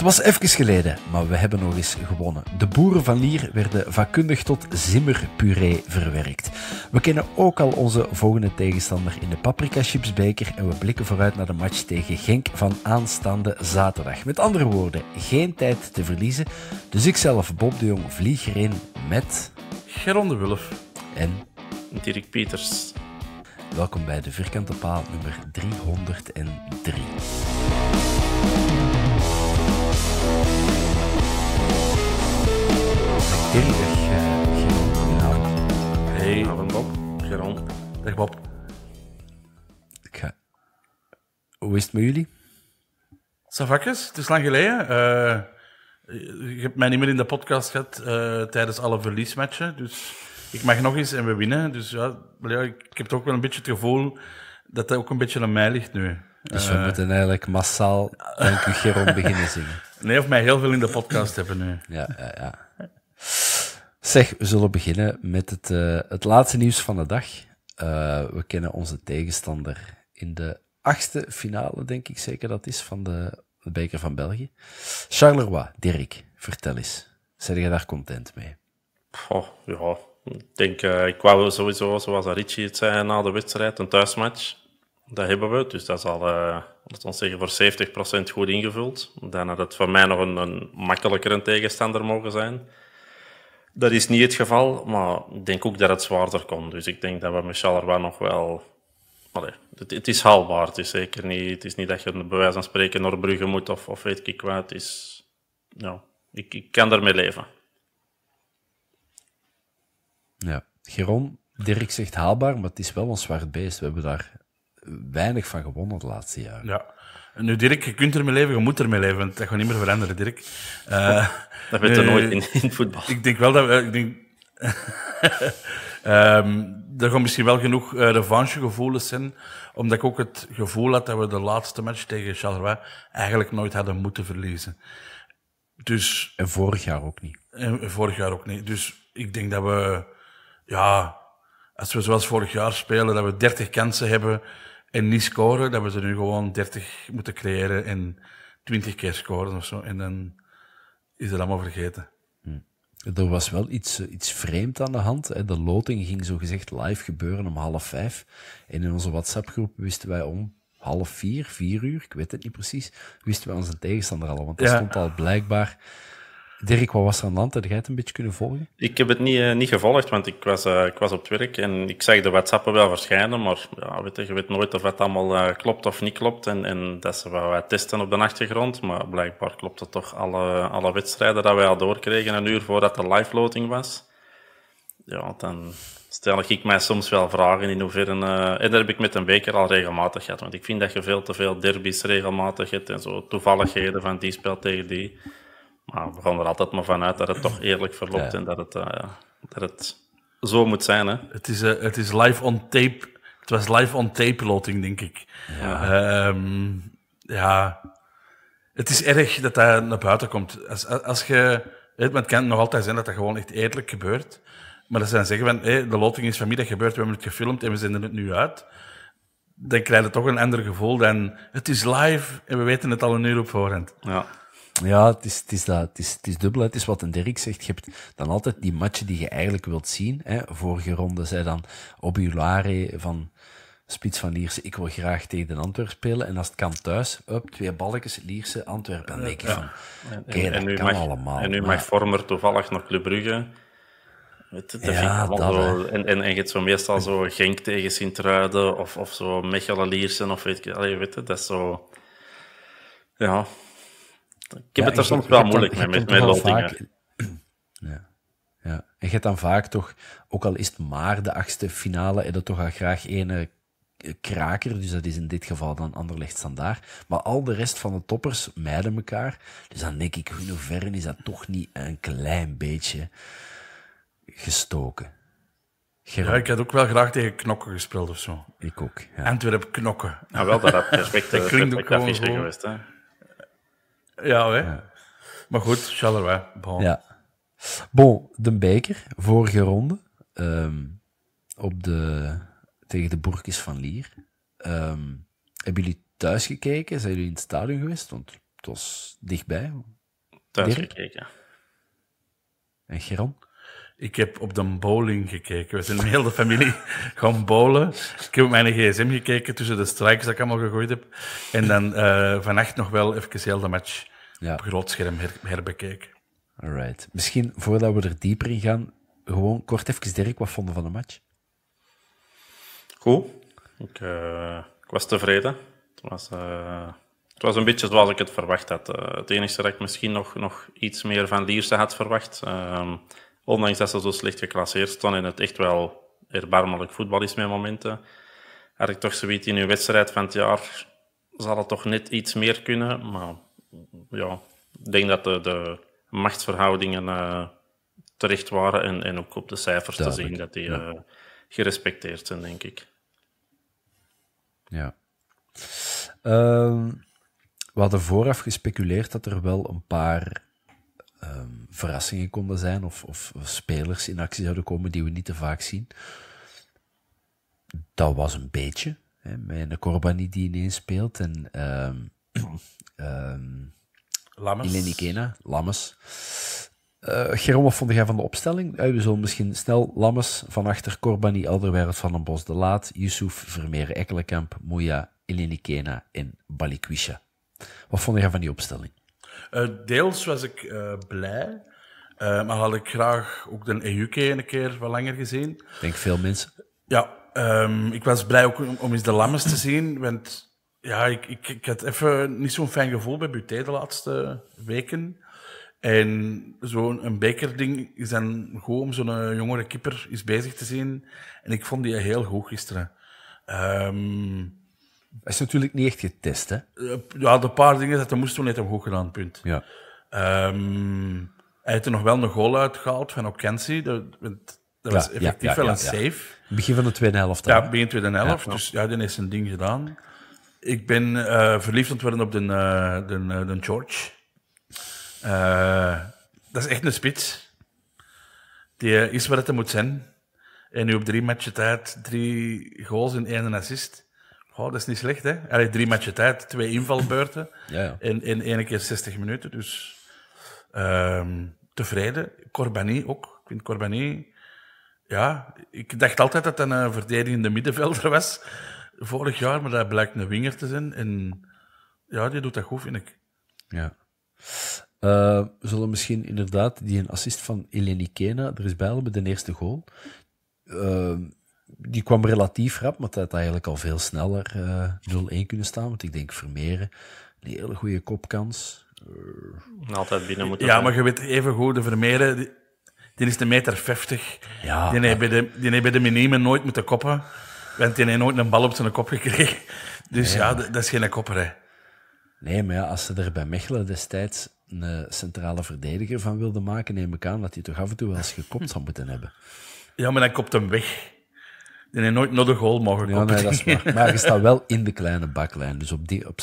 Het was even geleden, maar we hebben nog eens gewonnen. De boeren van Lier werden vakkundig tot zimmerpuree verwerkt. We kennen ook al onze volgende tegenstander in de paprika chipsbeker en we blikken vooruit naar de match tegen Genk van aanstaande zaterdag. Met andere woorden, geen tijd te verliezen. Dus ikzelf, Bob de Jong, vlieg erin met... Geron de Wulf. En... Dirk Peters. Welkom bij de Vierkante Paal nummer 303. Hey, Geron. Eh, hey. Goedenavond, Bob. Geron. Dag, Bob. Ik ga... Hoe is het met jullie? Savakjes, het is lang geleden. Uh, je hebt mij niet meer in de podcast gehad eh, tijdens alle verliesmatchen. Dus ik mag nog eens en we winnen. Dus ja, ja ik heb toch wel een beetje het gevoel dat dat ook een beetje aan mij ligt nu. Dus we moeten eigenlijk massaal Dank u Geron beginnen zingen. Nee, of mij heel veel in de podcast hebben nu. Ja, ja, ja. Zeg, we zullen beginnen met het, eh, het laatste nieuws van de dag. Eh, we kennen onze tegenstander in de achtste finale, denk ik zeker dat is, van de, de Beker van België. Charleroi, Dirk, vertel eens. Zijn je daar content mee? Oh, ja, ik denk, eh, ik wou sowieso, zoals Richie het zei na de wedstrijd, een thuismatch. Dat hebben we, dus dat is al, uh, zeggen, voor 70% goed ingevuld. Dan had het voor mij nog een, een makkelijker tegenstander mogen zijn. Dat is niet het geval, maar ik denk ook dat het zwaarder kon. Dus ik denk dat we met Charleroi nog wel... het, het, is haalbaar, het is zeker niet... Het is niet dat je bij wijze van spreken naar Brugge moet of, of weet ik wat. Het is... Nou, ik, ik kan daarmee leven. Ja. Geron, Dirk zegt haalbaar, maar het is wel een zwart beest. We hebben daar weinig van gewonnen het laatste jaar. Ja. nu, Dirk, je kunt ermee leven, je moet ermee leven, dat gaat niet meer veranderen, Dirk. Uh, dat weet je nooit in, in voetbal. Ik denk wel dat we... Ik denk, um, er gaan misschien wel genoeg uh, revanchegevoelens zijn, omdat ik ook het gevoel had dat we de laatste match tegen Charleroi eigenlijk nooit hadden moeten verliezen. Dus, en vorig jaar ook niet. En vorig jaar ook niet. Dus ik denk dat we, ja, als we zoals vorig jaar spelen, dat we 30 kansen hebben, en niet scoren, dat we ze nu gewoon 30 moeten creëren en 20 keer scoren of zo. En dan is het allemaal vergeten. Hm. Er was wel iets, eh, iets vreemd aan de hand. Hè. De loting ging zogezegd live gebeuren om half vijf. En in onze WhatsApp-groep wisten wij om half vier, vier uur, ik weet het niet precies, wisten wij onze tegenstander al. Want dat stond al blijkbaar Dirk, wat was er aan de hand? Heb jij het een beetje kunnen volgen? Ik heb het niet, eh, niet gevolgd, want ik was, eh, ik was op het werk en ik zag de WhatsAppen wel verschijnen, maar ja, weet je, je weet nooit of het allemaal eh, klopt of niet klopt. En, en dat ze wel testen op de achtergrond, maar blijkbaar het toch alle, alle wedstrijden dat wij al doorkregen een uur voordat de live loting was. Ja, dan stel ik mij soms wel vragen in hoeverre... en dat heb ik met een beker al regelmatig gehad, want ik vind dat je veel te veel derbies regelmatig hebt en zo toevalligheden van die spel tegen die... Maar we gaan er altijd maar vanuit dat het toch eerlijk verloopt en dat het, eh, dat het zo moet zijn. Hè? Het, is, eh, het is live on tape. Het was live on tape loting denk ik. Ja. Ehm, ja. Het is erg dat dat naar buiten komt. Als, als, je, weet, maar het kan nog altijd zijn dat dat gewoon echt eerlijk gebeurt. Maar dat dan zeggen van, hey, de loting is vanmiddag gebeurd, we hebben het gefilmd en we zenden het nu uit. Dan krijg je toch een ander gevoel dan, het is live en we weten het al een uur op voorhand. Ja. Ja, het is, het is, dat, het is, het is dubbel. Het is wat een Dirk zegt. Je hebt dan altijd die matchen die je eigenlijk wilt zien. Hè. Vorige ronde zei dan Obulare van Spits van Lierse, ik wil graag tegen Antwerpen spelen. En als het kan thuis, up, twee balletjes, Lierse, Antwerpen. Dan denk je van, oké, en nu kan mag, allemaal. En nu maar... mag Vormer toevallig nog Club Brugge. ja, dat, wel. en, en, en je hebt zo meestal zo Genk tegen Sint-Truiden of, of zo Mechelen Liersen of weet ik. Allee, weet je, dat is zo... Ja, ik heb het er soms wel moeilijk mee, met, mijn Ja. ja. En je hebt dan vaak toch, ook al is het maar de achtste finale, en dat toch al graag ene kraker, dus dat is in dit geval dan Anderlecht Standaard. Maar al de rest van de toppers mijden elkaar. Dus dan denk ik, in hoeverre is dat toch niet een klein beetje gestoken? Ja, ik had ook wel graag tegen knokken gespeeld of zo. Ik ook. Ja. Antwerp knokken. Nou, ah, wel, dat respect, dat eh, klinkt ook gewoon geweest. Hè? Ja, hè? Maar goed, Charleroi. Bon. Ja. Bon, de beker, vorige ronde. Ehm, op de, tegen de Burkis van Lier. Ehm, hebben jullie thuis gekeken? Zijn jullie in het stadion geweest? Want het was dichtbij. Thuis gekeken. En Geron? Ik heb op de bowling gekeken. We zijn met heel de familie gaan bowlen. Ik heb op mijn gsm gekeken tussen de strikes dat ik allemaal gegooid heb. En dan uh, vannacht nog wel even heel de match op groot scherm her herbekeken. Misschien voordat we er dieper in gaan, gewoon kort even Dirk, wat vonden van de match? Goed. Ik, eh, ik was tevreden. Het was, eh, het was een beetje zoals ik het verwacht had. het enige dat ik misschien nog, nog iets meer van Lierse had verwacht. Ehm, ondanks dat ze zo slecht geclasseerd stonden en het echt wel erbarmelijk voetbal is met momenten, had ik toch zoiets in hun wedstrijd van het jaar, zal het toch net iets meer kunnen. Maar ja, ik denk dat de, machtsverhoudingen eh, terecht waren en, en ook op de cijfers te zien dat die eh, gerespecteerd zijn, denk ik. Ja. Ehm, we hadden vooraf gespeculeerd dat er wel een paar Ehm, verrassingen konden zijn of, of, spelers in actie zouden komen die we niet te vaak zien. Dat was een beetje. Hè, met een Corbani die ineens speelt en um, um, Lammes. Ilenikena, wat vond jij van de opstelling? Uh, we zullen misschien snel Lammes Van Achter, Corbani, Alderwereld, Van den Bos, De Laat, Yusuf, Vermeer, Ekkelenkamp, Moeja, Kena en Balikwisha. Wat vond jij van die opstelling? Eh, deels was ik eh, blij, eh, maar had ik graag ook de EUK een keer wat langer gezien. Ik denk veel mensen. Ja, ehm, ik was blij ook om, eens de Lammers te zien, want ja, ik, ik, ik had even niet zo'n fijn gevoel bij Buté de laatste weken. En zo'n bekerding is dan gewoon om zo'n jongere kipper is bezig te zien. En ik vond die heel goed gisteren. Um, is natuurlijk niet echt getest, hè? Eh, ja, de paar dingen dat hij moest doen, net hem goed gedaan, punt. Ja. Um, hij heeft er nog wel een goal uitgehaald van Okensi. Dat, dat was effectief wel een save. Begin van de tweede helft. Dan, ja, begin tweede helft. Dus ja, die heeft zijn ding gedaan. Ik ben uh, verliefd ontworpen op de, eh, de, de George. dat is echt een spits. Die is wat het moet zijn. En nu op drie matchen tijd, drie goals en één assist. Oh, dat is niet slecht, hè? Allee, drie matchen tijd, twee invalbeurten ja, En, en één keer 60 minuten. Dus ehm, tevreden. Corbani ook. Ik vind Corbani... Ja, ik dacht altijd dat hij een verdedigende middenvelder was. Vorig jaar, maar dat blijkt een winger te zijn. En ja, die doet dat goed, vind ik. Ja. Uh, zullen misschien inderdaad die een assist van Eleni Kena, er is bij de eerste goal. Uh, die kwam relatief rap, maar dat had eigenlijk al veel sneller uh, eh, 0-1 kunnen staan. Want ik denk Vermeeren, een hele goede kopkans. Altijd binnen moeten. Ja, maar je weet even goed, de Vermeeren, die, die is de meter 50. Ja, die, heeft bij de, die bij de minimen nooit moeten koppen, want die heeft nooit een bal op zijn kop gekregen. Dus ja, dat, is geen kopper, hè. Nee, maar ja, als ze er bij Mechelen destijds een eh, centrale verdediger van wilden maken, neem ik aan dat hij toch af en toe wel eens gekopt zou moeten hebben. Ja, maar dan kopt hem weg. Die heeft nooit nog een goal mogen Ja, is Maar je staat wel in de kleine baklijn. Dus op die, op,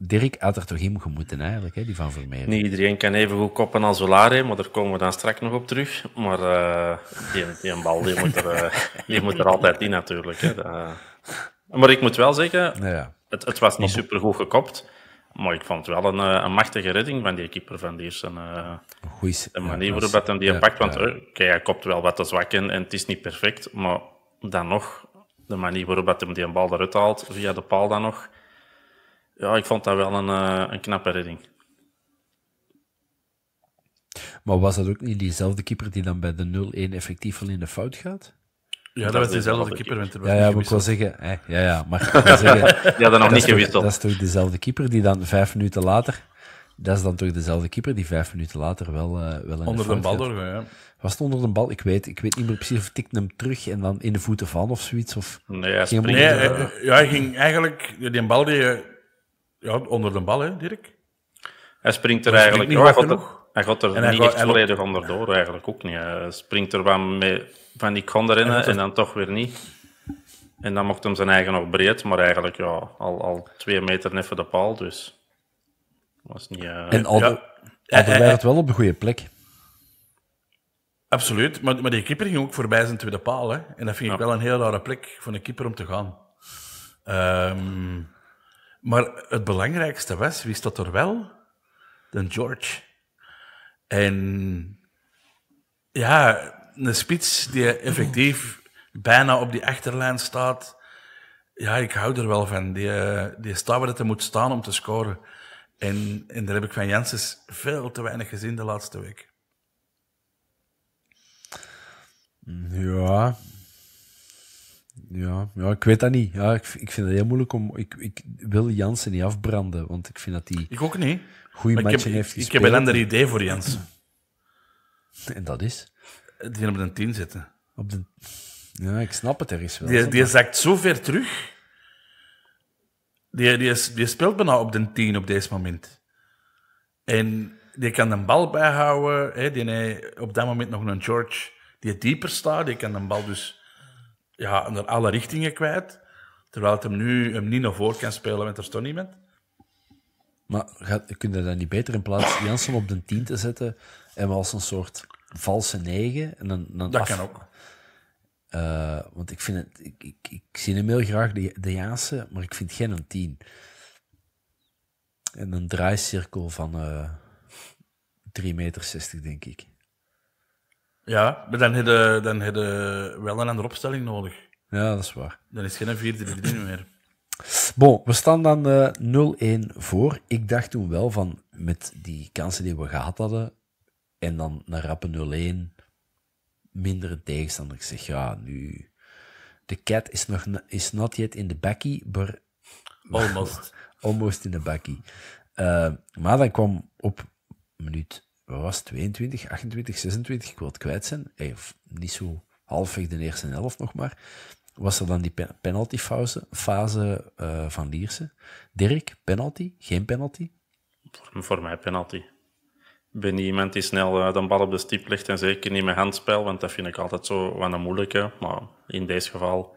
Dirk had er toch in moeten eigenlijk, hè, die van Vermeer. Niet iedereen kan even goed koppen als Solari, maar daar komen we dan straks nog op terug. Maar eh, die, die bal die moet, er, eh, die moet er altijd in natuurlijk. Hè. Eh. maar ik moet wel zeggen, ja. het, het, was niet super goed gekopt. Maar ik vond wel een, een machtige redding van die keeper van Diersen. Uh, manier waarop hij hem die ja, pakt. Want ja. hij kopt wel wat te zwak en, en het is niet perfect. Maar dan nog, de manier waarop dat hem die bal eruit haalt, via de paal dan nog. Ja, ik vond dat wel een, eh, een knappe redding. Maar was dat ook niet diezelfde keeper die dan bij de 0-1 effectief al in de fout gaat? Ja, dat, was dezelfde keeper. keeper. Ja, ja, ik wel zeggen, ja, ja, maar ik zeggen... ja, dat nog niet gewisseld. Dat is toch dezelfde keeper die dan vijf minuten later dat is dan toch dezelfde keeper die vijf minuten later wel, uh, wel een Onder de bal door, ja. Was het onder de bal? Ik weet, ik weet niet meer precies of tikt hem terug en dan in de voeten van of zoiets. Of nee, hij ging nee hij, eh, eh, ja, hij ging eigenlijk... Die bal die... Ja, onder de bal, hè, Dirk? Hij springt er eigenlijk... Springt niet hij gaat er niet echt volledig onderdoor, eigenlijk ook niet. Hij springt er wel mee, van die kon erin en, dan toch weer niet. En dan mocht hem zijn eigen nog breed, maar eigenlijk ja, al, al twee meter net voor de paal. Dus. Was niet, en ja. het wel op een goede plek. Absoluut, maar, maar die keeper ging ook voorbij zijn tweede paal. Hè? En dat vind ik wel een heel rare plek voor een keeper om te gaan. Ehm, maar het belangrijkste was, wie stond er wel? Dan George. En ja, een spits die effectief bijna op die achterlijn staat. Ja, ik hou er wel van. Die, eh, die staat waar het moet staan om te scoren. En, en daar heb ik van Janssens veel te weinig gezien de laatste week. Ja. Ja, ja ik weet dat niet. Ja, ik, ik vind het heel moeilijk om... Ik, ik wil Jansen niet afbranden, want ik vind dat die. Ik ook niet. Goeie matchen heeft gespeeld. Ik heb een ander idee voor Jansen. En dat is? Die op de 10 zitten. Op de... Ja, ik snap het ergens wel. Die, die zakt zo ver terug die, die, die speelt bijna op de 10 op deze moment. En die kan de bal bijhouden. Hè, die heeft op dat moment nog een George die dieper staat. Die kan de bal dus ja, naar alle richtingen kwijt. Terwijl het hem nu hem niet naar voren kan spelen, met er stond niemand. Maar gaat, kun dat niet beter in plaats Jansen op de 10 te zetten en als een soort valse 9? En dan, dan dat kan ook. Uh, want ik vind het, ik, ik, ik zie hem heel graag, de, de Jaanse, maar ik vind geen een 10. En een draaicirkel van uh, eh, 3,60 meter, denk ik. Ja, maar dan heb je, dan heb wel een andere opstelling nodig. Ja, dat is waar. Dan is geen 4-3-3 meer. Bon, we staan dan uh, eh, 0-1 voor. Ik dacht toen wel van, met die kansen die we gehad hadden, en dan naar rappe 0-1 mindere tegenstander. Ik zeg, ja, nu... De cat is nog is not yet in de bakkie, maar... Almost. almost in de bakkie. Eh, maar dan kwam op minuut, was 22, 28, 26, ik wil het kwijt zijn. of niet zo halfweg de eerste helft nog maar. Was er dan die penaltyfase fase, eh, van Lierse? Dirk, penalty? Geen penalty? Voor, voor mij penalty ben niet iemand die snel eh, de bal op de stip legt en zeker niet met handspel, want dat vind ik altijd zo wat een moeilijke. Maar in deze geval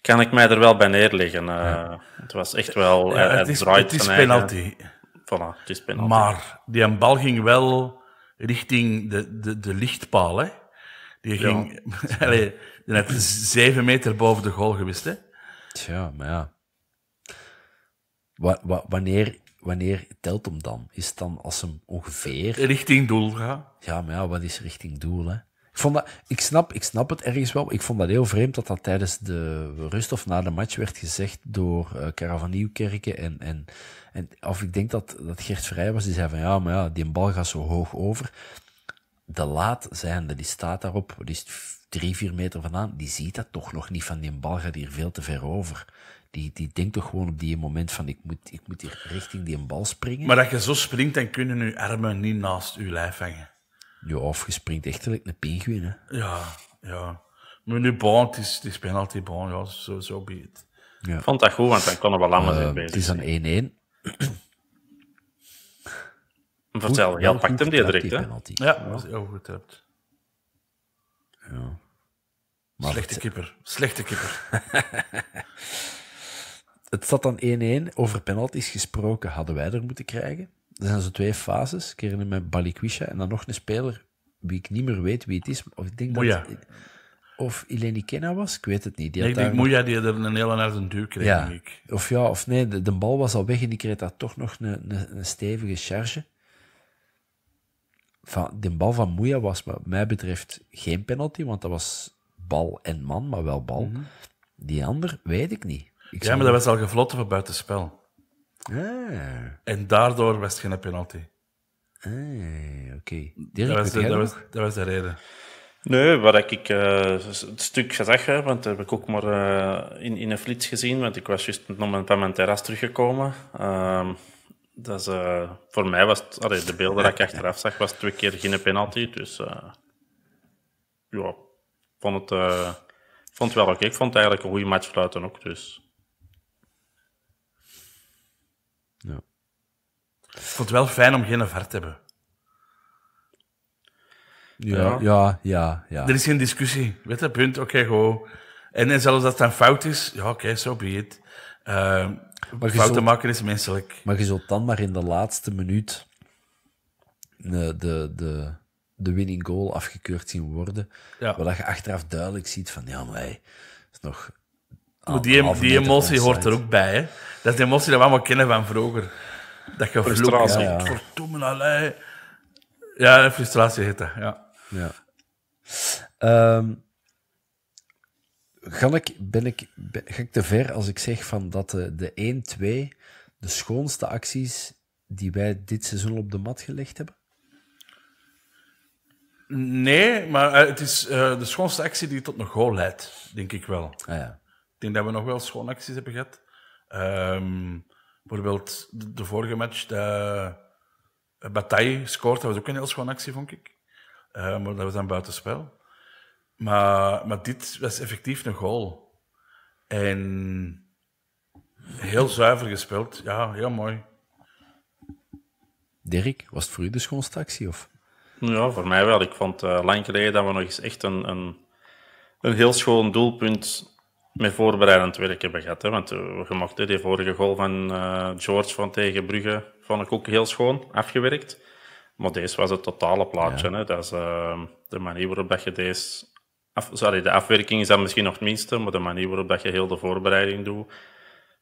kan ik mij er wel bij neerleggen. Eh. Het was echt wel... Ja, het, is, het penalty. Voilà, het is penalty. Maar die bal ging wel richting de, de, de lichtpaal, hè? Die ging... Ja. zeven meter boven de goal geweest, hè? Tja, maar ja. wanneer wanneer telt hem dan? Is het dan als hem ongeveer... Richting doel, gaat? Ja, maar ja, wat is richting doel, hè? Ik, vond dat, ik, snap, ik snap het ergens wel. Ik vond dat heel vreemd dat dat tijdens de rust of na de match werd gezegd door uh, Nieuwkerken. En, en, en, of ik denk dat, dat Gert Vrij was, die zei van ja, maar ja, die bal gaat zo hoog over. De laat zijnde, die staat daarop, die is drie, vier meter vandaan, die ziet dat toch nog niet van die bal gaat hier veel te ver over die, die denkt toch gewoon op die moment van ik moet, ik moet hier richting die bal springen. Maar dat je zo springt, dan kunnen je armen niet naast je lijf hangen. of je springt echtelijk een pinguïn, hè. Ja, ja. Maar nu het is, het is penalty bon, ja, zo, zo be Ja. Ik vond dat goed, want dan kon er wel langer in eh, bezig Het is een 1-1. Vertel, Jan pakt hem direct, hè? Ja, je heel goed hebt. Ja. Slechte het... kipper. Slechte kipper. het zat dan 1-1. Over penalties gesproken hadden wij er moeten krijgen. Er zijn zo twee fases. Ik herinner me Balikwisha en dan nog een speler wie ik niet meer weet wie het is. Of ik denk dat of Eleni Kenna was, ik weet het niet. Die nee, ik denk Moeja die er een hele harde duur kreeg, ik. Of ja, of nee, de, bal was al weg en die kreeg daar toch nog een, een, stevige charge. Van, de bal van Moeja was wat mij betreft geen penalty, want dat was bal en man, maar wel bal. Mhm. Die ander weet ik niet. Ik ja, maar dat was al gefloten voor buitenspel. Ah. En daardoor was het geen penalty. Ah, oké. Dat, was de reden. Nee, wat ik uh, het stuk gezegd heb, want dat heb ik ook maar eh, in, in een flits gezien, want ik was juist nog van mijn terras teruggekomen. Ehm, dat is, eh, voor mij was het, de beelden die ik achteraf zag, was twee keer geen penalty. Dus ja, vond het, vond het wel oké. Ik vond het eigenlijk een goede match fluiten ook. Dus. Ik vond het wel fijn om geen ver te hebben. Ja, ja, ja. ja. Er is geen discussie. Weet punt. Oké, okay, go. En, en zelfs als het dan fout is, ja, oké, zo so be it. Uh, fouten maken is menselijk. Maar je zult dan maar in de laatste minuut eh, de, de, de, winning goal afgekeurd zien worden. Ja. Waar je achteraf duidelijk ziet van, ja, maar hey, is nog... die, die emotie hoort er ook bij, hè. Dat is de emotie die we allemaal kennen van vroeger dat je frustratie. Ja, ja. Verdomme, Ja, frustratie heet ja. ja. Ehm, ga ik, ben ik, ben, ga ik te ver als ik zeg van dat eh, de, de 1-2 de schoonste acties die wij dit seizoen op de mat gelegd hebben? Nee, maar eh, het is eh, de schoonste actie die tot een goal leidt, denk ik wel. Ah, ja. Ik denk dat we nog wel schoon acties hebben gehad. Um, Bijvoorbeeld de, vorige match, de, eh, de Bataille scoort, dat was ook een heel schoon actie, vond ik. Eh, maar dat was dan buitenspel. Maar, maar dit was effectief een goal. En heel zuiver gespeeld. Ja, heel mooi. Dirk, was het voor u de schoonste actie? Of? Ja, voor mij wel. Ik vond uh, lang geleden dat we nog eens echt een, een, een heel schoon doelpunt met voorbereidend werk hebben gehad. Hè? Want we eh, mochten die vorige goal van eh, George van tegen Brugge vond ik ook heel schoon afgewerkt. Maar deze was het totale plaatje. Hè? Dat is ehm, de manier waarop je deze. sorry, de afwerking is dan misschien nog het minste, maar de manier waarop je heel de voorbereiding doet.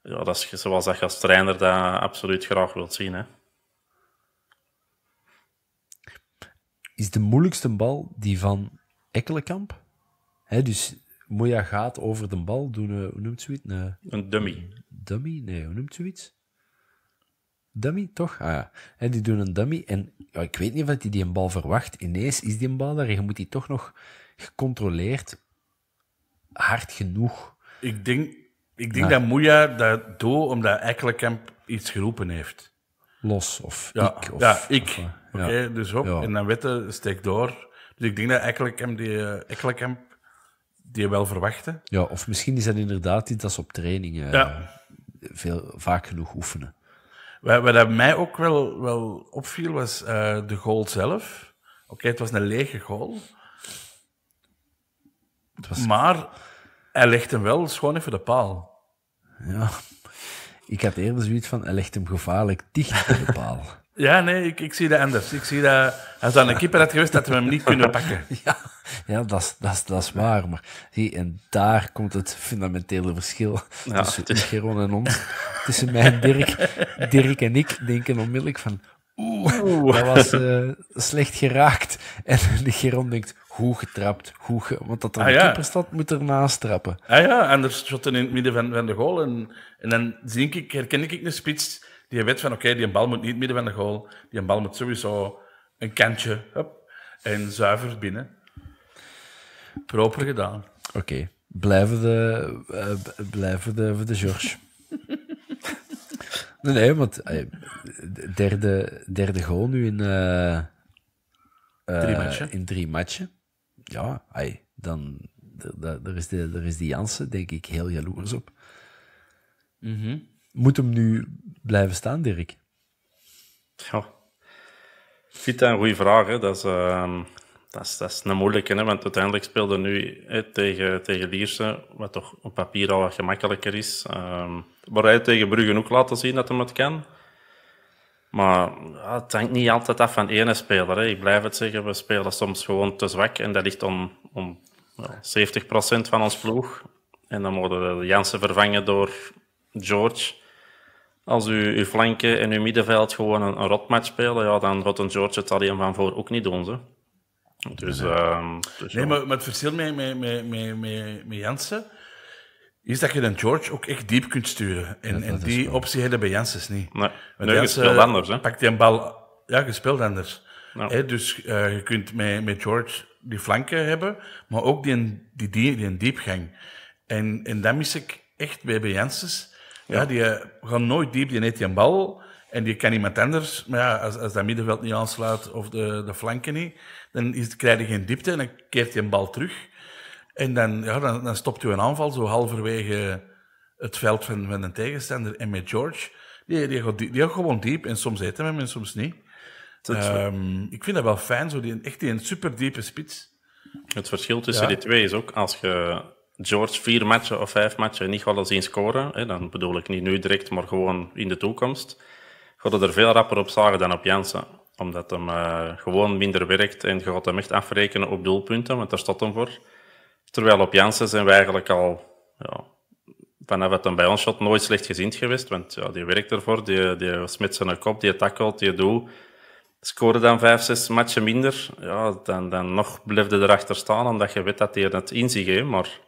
Ja, dat is zoals dat je als trainer dat absoluut graag wilt zien. Hè? Is de moeilijkste bal die van Ekkelenkamp? He, dus Moya gaat over de bal doen, hoe noemt zoiets? Een, eh, een dummy. Dummy? Nee, hoe noemt zoiets? Dummy, toch? Ah ja. En die doen een dummy en ja, ik weet niet of hij die, een bal verwacht. Ineens is die een bal daar en moet die toch nog gecontroleerd hard genoeg. Ik denk, ik denk dat Moeja dat doet omdat Ekkelenkamp iets geroepen heeft. Los, of ja, ik. ja, ik. Oké, eh, dus op. En dan witte steek door. Dus ik denk dat Ekkelenkamp die, eh, Ekkelenkamp die je wel verwachtte. Ja, of misschien is dat inderdaad iets dat ze op trainingen eh, veel, vaak genoeg oefenen. Wat, wat mij ook wel, wel opviel, was eh, de goal zelf. Oké, het was een lege goal. Was... Maar hij legt hem wel schoon even de paal. Ja, ik had eerder zoiets van, hij legt hem gevaarlijk dicht bij de paal. Ja, nee, ik, ik zie dat anders. Ik zie dat... Als dat een keeper had geweest, dat we hem niet kunnen pakken. Ja, ja dat, is, dat, is, dat is waar. Maar zie, en daar komt het fundamentele verschil tussen Geron en ons. Tussen mij en Dirk. Dirk en ik denken onmiddellijk van... Oeh, dat was eh, slecht geraakt. En de Geron denkt, hoe getrapt, hoe ge... Want dat er ah, een keeper staat, moet er trappen. Ah ja, anders schotten in het midden van, van de goal. En, en dan zie ik, herken ik een spits die weet van, oké, die die bal moet niet midden van de goal. Die bal moet sowieso een kantje. en zuiver binnen. Proper gedaan. Oké. Blijven de, eh, blijven de, de George. nee, want eh, derde, derde goal nu in, eh, drie matchen. in drie matchen. Ja, dan daar is, de, is die Jansen, denk ik, heel jaloers op. Mm moet hem nu blijven staan, Dirk? Ja. Ik vind dat een goede vraag. Hè. Dat, is, ehm, dat, is, dat een moeilijke, hè, want uiteindelijk speelde nu tegen, tegen Lierse, wat toch op papier al wat gemakkelijker is. Uh, hij tegen Brugge ook laten zien dat hij het kan. Maar ja, het hangt niet altijd af van ene speler. Hè. Ik blijf het zeggen, we spelen soms gewoon te zwak en dat ligt om, om ja, 70% van ons ploeg. En dan worden we Jansen vervangen door George. Als u, uw flanken en uw middenveld gewoon een, een rotmatch spelen, ja, dan gaat een George het alleen van voor ook niet doen. ze. Dus, nee, ehm, dus maar, maar, het verschil met, met, met, met, met Jansen is dat je dan George ook echt diep kunt sturen. En, en die cool. optie hebben bij Janssens niet. Nee, Want nee anders. Hè? Pakt die een bal... Ja, gespeeld anders. dus eh, je kunt met, met George die flanken hebben, maar ook die, die, die, die diepgang. En, en dat mis ik echt bij, bij ja, die eh, gaan nooit diep, die neemt die een bal. En die kan niet met anders, maar ja, als, als dat middenveld niet aansluit of de, de flanken niet, dan is, krijg je geen diepte en dan keert hij een bal terug. En dan, ja, dan, dan stopt u een aanval zo halverwege het veld van, van een tegenstander. En met George, die, die, gaat, die, die gaat gewoon diep en soms hij hem en soms niet. Ehm, ik vind dat wel fijn, zo die, echt die een super diepe spits. Het verschil tussen die twee is ook als je George vier matchen of vijf matchen niet wel zien scoren, hè, dan bedoel ik niet nu direct, maar gewoon in de toekomst, gaat er veel rapper op zagen dan op Jansen. Omdat hem eh, gewoon minder werkt en je gaat hem echt afrekenen op doelpunten, want daar staat hem voor. Terwijl op Jansen zijn we eigenlijk al, ja, vanaf het een bij ons shot, nooit slecht gezind geweest. Want ja, die werkt ervoor, die, die smit zijn kop, die tackelt, die doet scoren dan vijf, zes matchen minder, ja, dan, dan nog blijf je erachter staan, omdat je weet dat hij het in zich heeft. Maar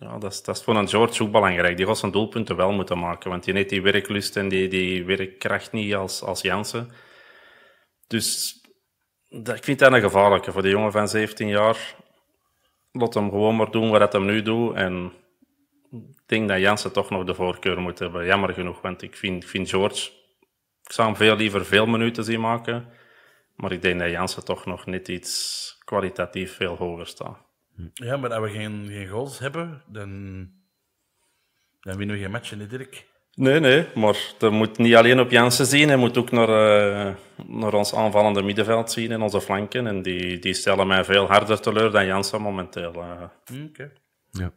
ja, dat is, dat is voor een George ook belangrijk. Die gaat zijn doelpunten wel moeten maken, want die heeft die werklust en die, die werkkracht niet als, als Jansen. Dus ik vind dat een gevaarlijke voor de jongen van 17 jaar. Laat hem gewoon maar doen wat hij nu doet. En ik denk dat Jansen toch nog de voorkeur moet hebben. Jammer genoeg, want ik vind, vind George... Ik zou hem veel liever veel minuten zien maken. Maar ik denk dat Jansen toch nog net iets kwalitatief veel hoger staat. Hm. Ja, maar als we geen, geen goals hebben, dan, winnen we geen matchen, hè, Dirk? Nee, nee, maar dat moet niet alleen op Jansen zien, hij moet ook naar, eh, naar ons aanvallende middenveld zien en onze flanken. En die, die stellen mij veel harder teleur dan Jansen momenteel. Uh. Oké. Ja.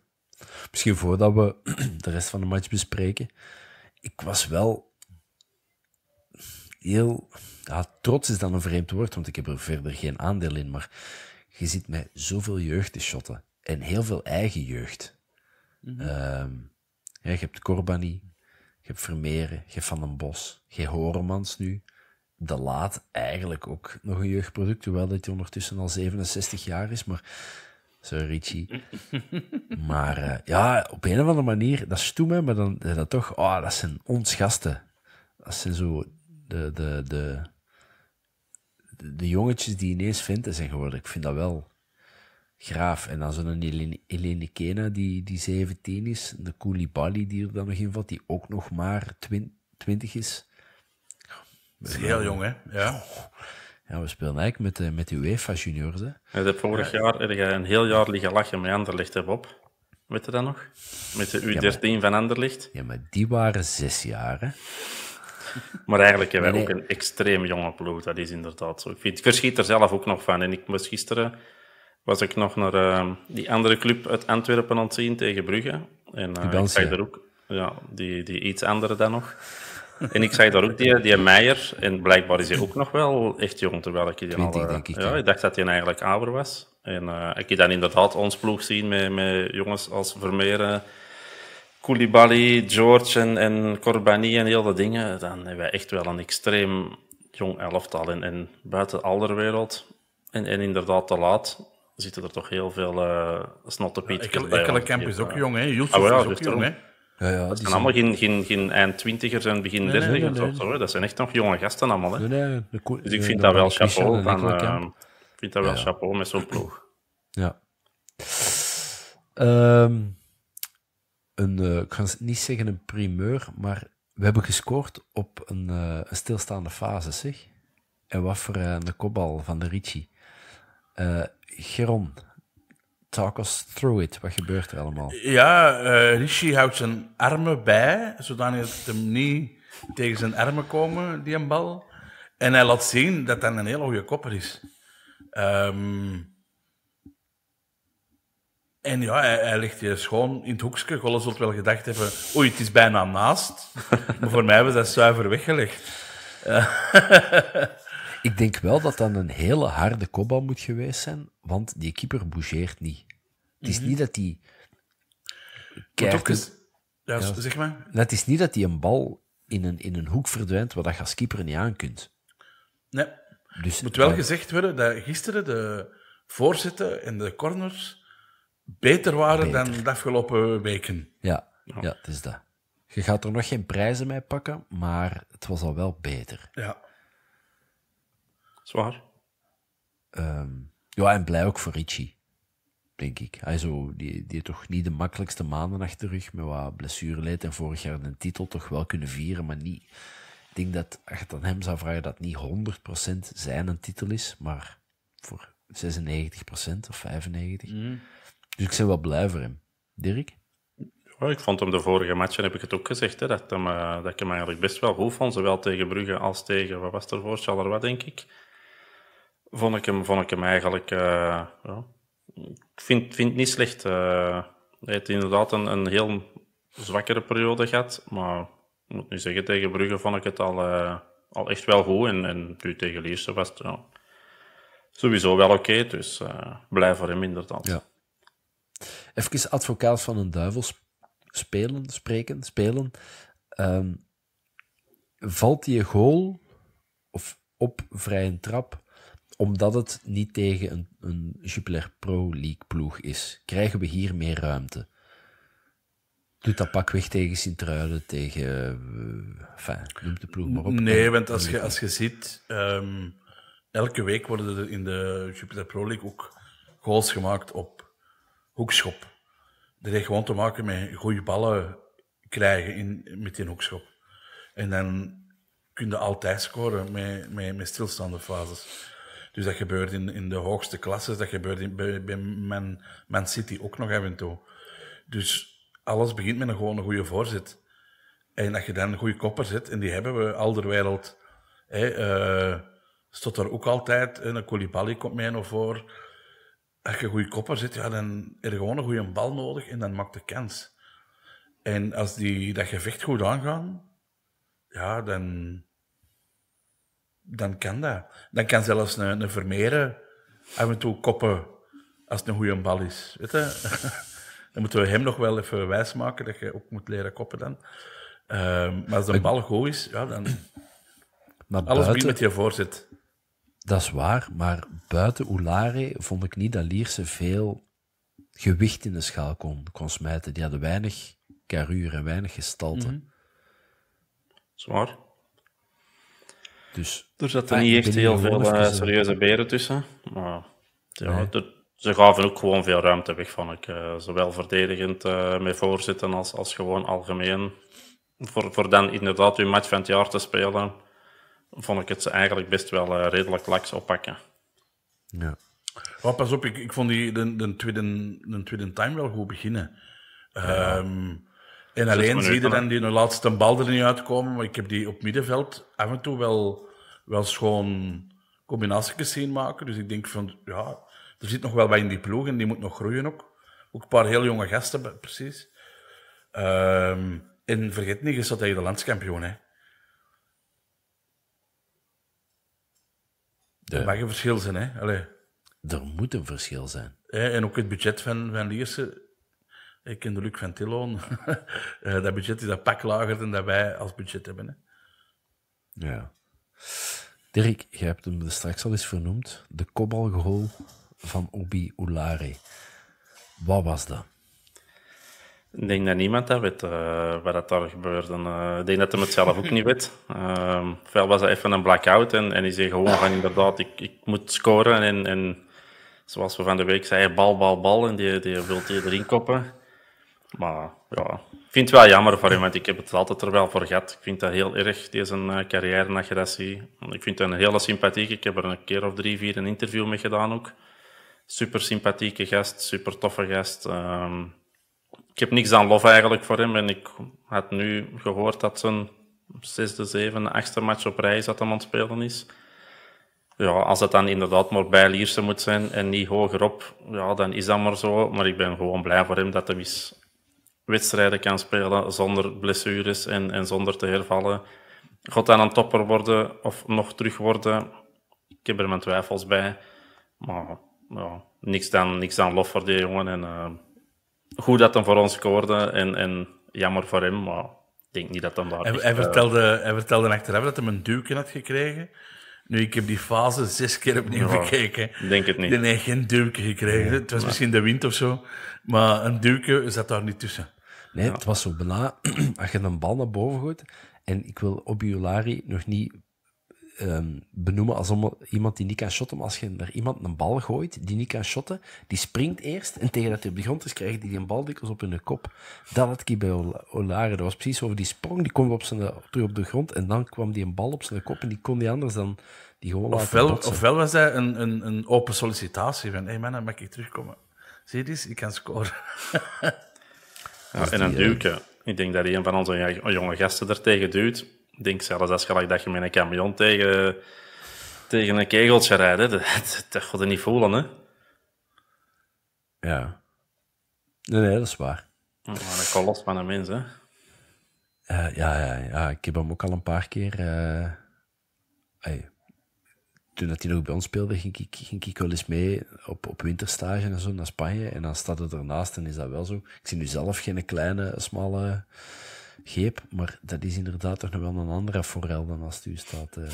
Misschien voordat we de rest van de match bespreken. Ik was wel heel. Ja, trots is dan een vreemd woord, want ik heb er verder geen aandeel in. Maar je ziet mij zoveel jeugd te shotten. En heel veel eigen jeugd. Mhm. Ehm, je hebt Corbani, je hebt Vermeeren, je hebt Van den Bos, je Horemans nu. De Laat eigenlijk ook nog een jeugdproduct, hoewel dat hij ondertussen al 67 jaar is, maar... Sorry, Richie. maar eh, ja, op een of andere manier, dat stoem hè, maar dan dat toch, oh, dat zijn ons gasten. Dat zijn zo de, de, de, de, jongetjes die ineens vinden zijn geworden. Ik vind dat wel graaf. En dan zo'n Helene, Helene Kena, die, die 17 is, de Koulibaly die er dan nog in valt, die ook nog maar 20 is. Dat is heel jong, hè? Ja. Ja, we spelen eigenlijk met, eh, met de UEFA juniors, hè. En vorig ja. jaar een heel jaar liggen lachen met Anderlicht heb Bob? Weet je dat nog? Met de U13 van Anderlicht. Ja, maar die waren zes jaar, hè? Maar eigenlijk hebben wij ook een extreem jonge ploeg, dat is inderdaad zo. Ik, vind, ik verschiet er zelf ook nog van. En ik was gisteren was ik nog naar ehm, die andere club uit Antwerpen aan het zien tegen Brugge. En uh, ik zei daar ook, ja, die, die iets andere dan nog. En ik zag daar ook die, die Meijer, en blijkbaar is hij ook nog wel echt jong, terwijl ik, die al, eh, ik, ja, ik dacht dat hij eigenlijk ouder was. En uh, ik heb dan inderdaad ons ploeg zien met, met jongens als Vermeer, Koulibaly, George en, en Corbani en heel dat dingen, dan hebben wij echt wel een extreem jong elftal. En, buiten alderwereld en, en inderdaad te laat zitten er toch heel veel eh, snotte Pieter's. ja, bij. Ekkelenkamp is ook jong, hè? YouTube ah, ja, is ook jong, hè? Ja, ja, zijn allemaal geen, geen, geen eind twintigers en begin nee, dertigers. Dat zijn echt nog jonge gasten allemaal. Hè? dus eh, ik vind dat wel chapeau. Ik vind dat wel chapeau met zo'n ploeg. Ja. Ehm, een, eh, ik ga niet zeggen een primeur, maar we hebben gescoord op een, eh, stilstaande fase, zeg. En wat voor eh, een kopbal van de Ricci. Geron, talk us through it. Wat gebeurt er allemaal? Ja, uh, houdt zijn armen bij, zodat dat hem niet tegen zijn armen komen, die een bal. En hij laat zien dat dat een hele goede kopper is. Um, en ja, hij, ligt hier schoon in het hoekje. Golle zult wel gedacht hebben, oei, het is bijna naast. maar voor mij was dat zuiver weggelegd. Eh. ik denk wel dat dat een hele harde kopbal moet geweest zijn, want die keeper bougeert niet. Het is mhm. niet dat die... Kijkt, eens, zeg maar. Het is niet dat die een bal in een, in een hoek verdwijnt waar dat je als keeper niet aan kunt. Nee. Dus, moet wel gezegd worden dat gisteren de voorzitter en de corners beter waren dan de afgelopen weken. Ja, ja. het is dat. Je gaat er nog geen prijzen mee pakken, maar het was al wel beter. Ja. Zwaar. Ehm, ja, en blij ook voor Richie, denk ik. Hij zo, die, die toch niet de makkelijkste maanden achter rug met wat leed en vorig jaar een titel toch wel kunnen vieren, maar niet... Ik denk dat, als je het aan hem zou vragen, dat niet 100% zijn een titel is, maar voor 96% of 95%. Dus ik ben wel blij voor hem. Dirk? Ja, ik vond hem de vorige matchen, heb ik het ook gezegd, hè, dat, eh, dat ik hem eigenlijk best wel goed vond. Zowel tegen Brugge als tegen, wat was er voor, Charleroi, denk ik. Vond ik hem, vond ik hem eigenlijk... Eh, ja. Ik vind, vind het niet slecht. Uh, hij heeft inderdaad een, een heel zwakkere periode gehad. Maar ik moet nu zeggen, tegen Brugge vond ik het al, al echt wel goed. En, en nu tegen Lierse was het ja, sowieso wel oké. dus blij voor hem inderdaad. Ja. Even advocaat van een duivel spelen, spreken, spelen. Ehm, valt die goal of op vrije trap omdat het niet tegen een, een Jupiler Pro League ploeg is, krijgen we hier meer ruimte. Doet dat pak weg tegen Sint-Truiden, tegen. Eh, enfin, noem de ploeg maar op. Nee, want als je, als je ziet, ehm, elke week worden er in de Jupiler Pro League ook goals gemaakt op hoekschop. Dat heeft gewoon te maken met goede ballen krijgen in, met die hoekschop. En dan kun je altijd scoren met, met, met stilstaande fases. Dus dat gebeurt in, in de hoogste klasses, dat gebeurt in, bij, bij Man, Man City ook nog even toe. Dus alles begint met een goede voorzet. En als je dan een goede kopper zet, en die hebben we, Alderwereld, hè, uh, eh, Stot er ook altijd, een Koulibaly komt mij nog voor, als je een goede kopper zit, ja, dan heb je gewoon een goede bal nodig en dan maakt de kans. En als die dat gevecht goed aangaan, ja, dan, dan kan dat. Dan kan zelfs een, een Vermeeren af en toe koppen als het een goede bal is. Weet je? dan moeten we hem nog wel even wijsmaken dat je ook moet leren koppen dan. Ehm, maar als de bal goed is, ja, dan... alles buiten, met je voorzet. Dat is waar, maar buiten Oulare vond ik niet dat Lierse veel gewicht in de schaal kon, kon smijten. Die hadden weinig karuur en weinig gestalte. Mm -hmm. Zwaar. Dus, er zaten niet echt heel veel eh, serieuze beren tussen. Maar ja, ze gaven ook gewoon veel ruimte weg, van ik. Eh, zowel verdedigend uh, eh, mee voorzitten als, als gewoon algemeen. Voor, voor dan inderdaad uw match van het jaar te spelen vond ik het ze eigenlijk best wel eh, redelijk laks oppakken. Ja. Oh, pas op, ik, ik vond die, de, de, tweede, de tweede time wel goed beginnen. Ehm, en alleen zie je dan die laatste bal er niet uitkomen, maar ik heb die op middenveld af en toe wel, wel schoon combinaties zien maken. Dus ik denk van, ja, er zit nog wel wat in die ploeg en die moet nog groeien ook. Ook een paar heel jonge gasten, precies. Ehm, en vergeet niet eens dat hij de landskampioen hè. Er mag een verschil zijn, hè? Allee. Er moet een verschil zijn. En ook het budget van, van Lierse. Ik ken de Luc van Tilloon. Eh, dat budget is dat pak lager dan dat wij als budget hebben. Hè? Ja. Dirk, je hebt hem straks al eens vernoemd. De kobalgehol van Obi Oulari. Wat was dat? Ik denk dat niemand dat weet, uh, eh, wat dat daar gebeurde. Eh, ik denk dat hij het zelf ook niet weet. Uh, was dat even een blackout en, en hij zei gewoon van inderdaad, ik, ik moet scoren. En, en zoals we van de week zeiden, bal, bal, bal. En die, die wilt hij erin koppen. Maar ja, ik vind het wel jammer voor hem, want ik heb het altijd er wel voor gehad. Ik vind dat heel erg, deze eh, carrière dat je Ik vind het een hele sympathieke. Ik heb er een keer of drie, vier een interview mee gedaan ook. Super sympathieke gast, super toffe gast. Ehm, ik heb niets aan lof eigenlijk voor hem. En ik had nu gehoord dat zijn zesde, zevende, achtste match op rij is dat hem aan het spelen is. Ja, als het dan inderdaad maar bij Lierse moet zijn en niet hogerop, ja, dan is dat maar zo. Maar ik ben gewoon blij voor hem dat hij eens wedstrijden kan spelen zonder blessures en, en zonder te hervallen. God aan een topper worden of nog terug worden, ik heb er mijn twijfels bij. Maar ja, niks, dan, niks aan lof voor die jongen. En eh, goed dat hem voor ons scoorde en, en jammer voor hem, maar ik denk niet dat hem daar... Hij, hij eh, vertelde, hij vertelde achteraf dat hij een duwken had gekregen. Nu, ik heb die fase zes keer opnieuw bekeken. denk het niet. Dan heeft geen duwke gekregen. het was misschien de wind of zo, maar een duwke zat daar niet tussen. Nee, het was zo bijna... als je een bal naar boven gooit... En ik wil Obiolari nog niet Ehm, benoemen als iemand die niet kan shotten. Maar als je naar iemand een bal gooit die niet kan shotten, die springt eerst. En tegen dat hij op de grond is, krijgt hij die een bal dikwijls op hun kop. Dat had ik bij Olare. Dat was precies over die sprong. Die kwam op zijn, terug op de grond. En dan kwam die een bal op zijn kop. En die kon die anders dan die gewoon ofwel, ofwel was dat een, een, een, open sollicitatie. Van, hé hey mannen, mag ik terugkomen? Zie je dit? ik kan scoren. ja, dus en een duwke. Eh, ik denk dat een van onze jonge gasten daartegen duwt. Ik denk zelfs als je, dat je met een camion tegen, tegen een kegeltje rijdt, dat, dat, gaat je niet voelen, hè? Ja. Nee, nee, dat is waar. Maar dat kan van een mens, hè? Eh, ja, ja, ja, ik heb hem ook al een paar keer... Eh, toen dat hij nog bij ons speelde, ging ik, ging ik wel eens mee op, op winterstage en zo naar Spanje. En dan staat het ernaast en is dat wel zo. Ik zie nu zelf geen kleine, smalle... Geep, maar dat is inderdaad toch nog wel een andere forel dan als het u staat. Uh...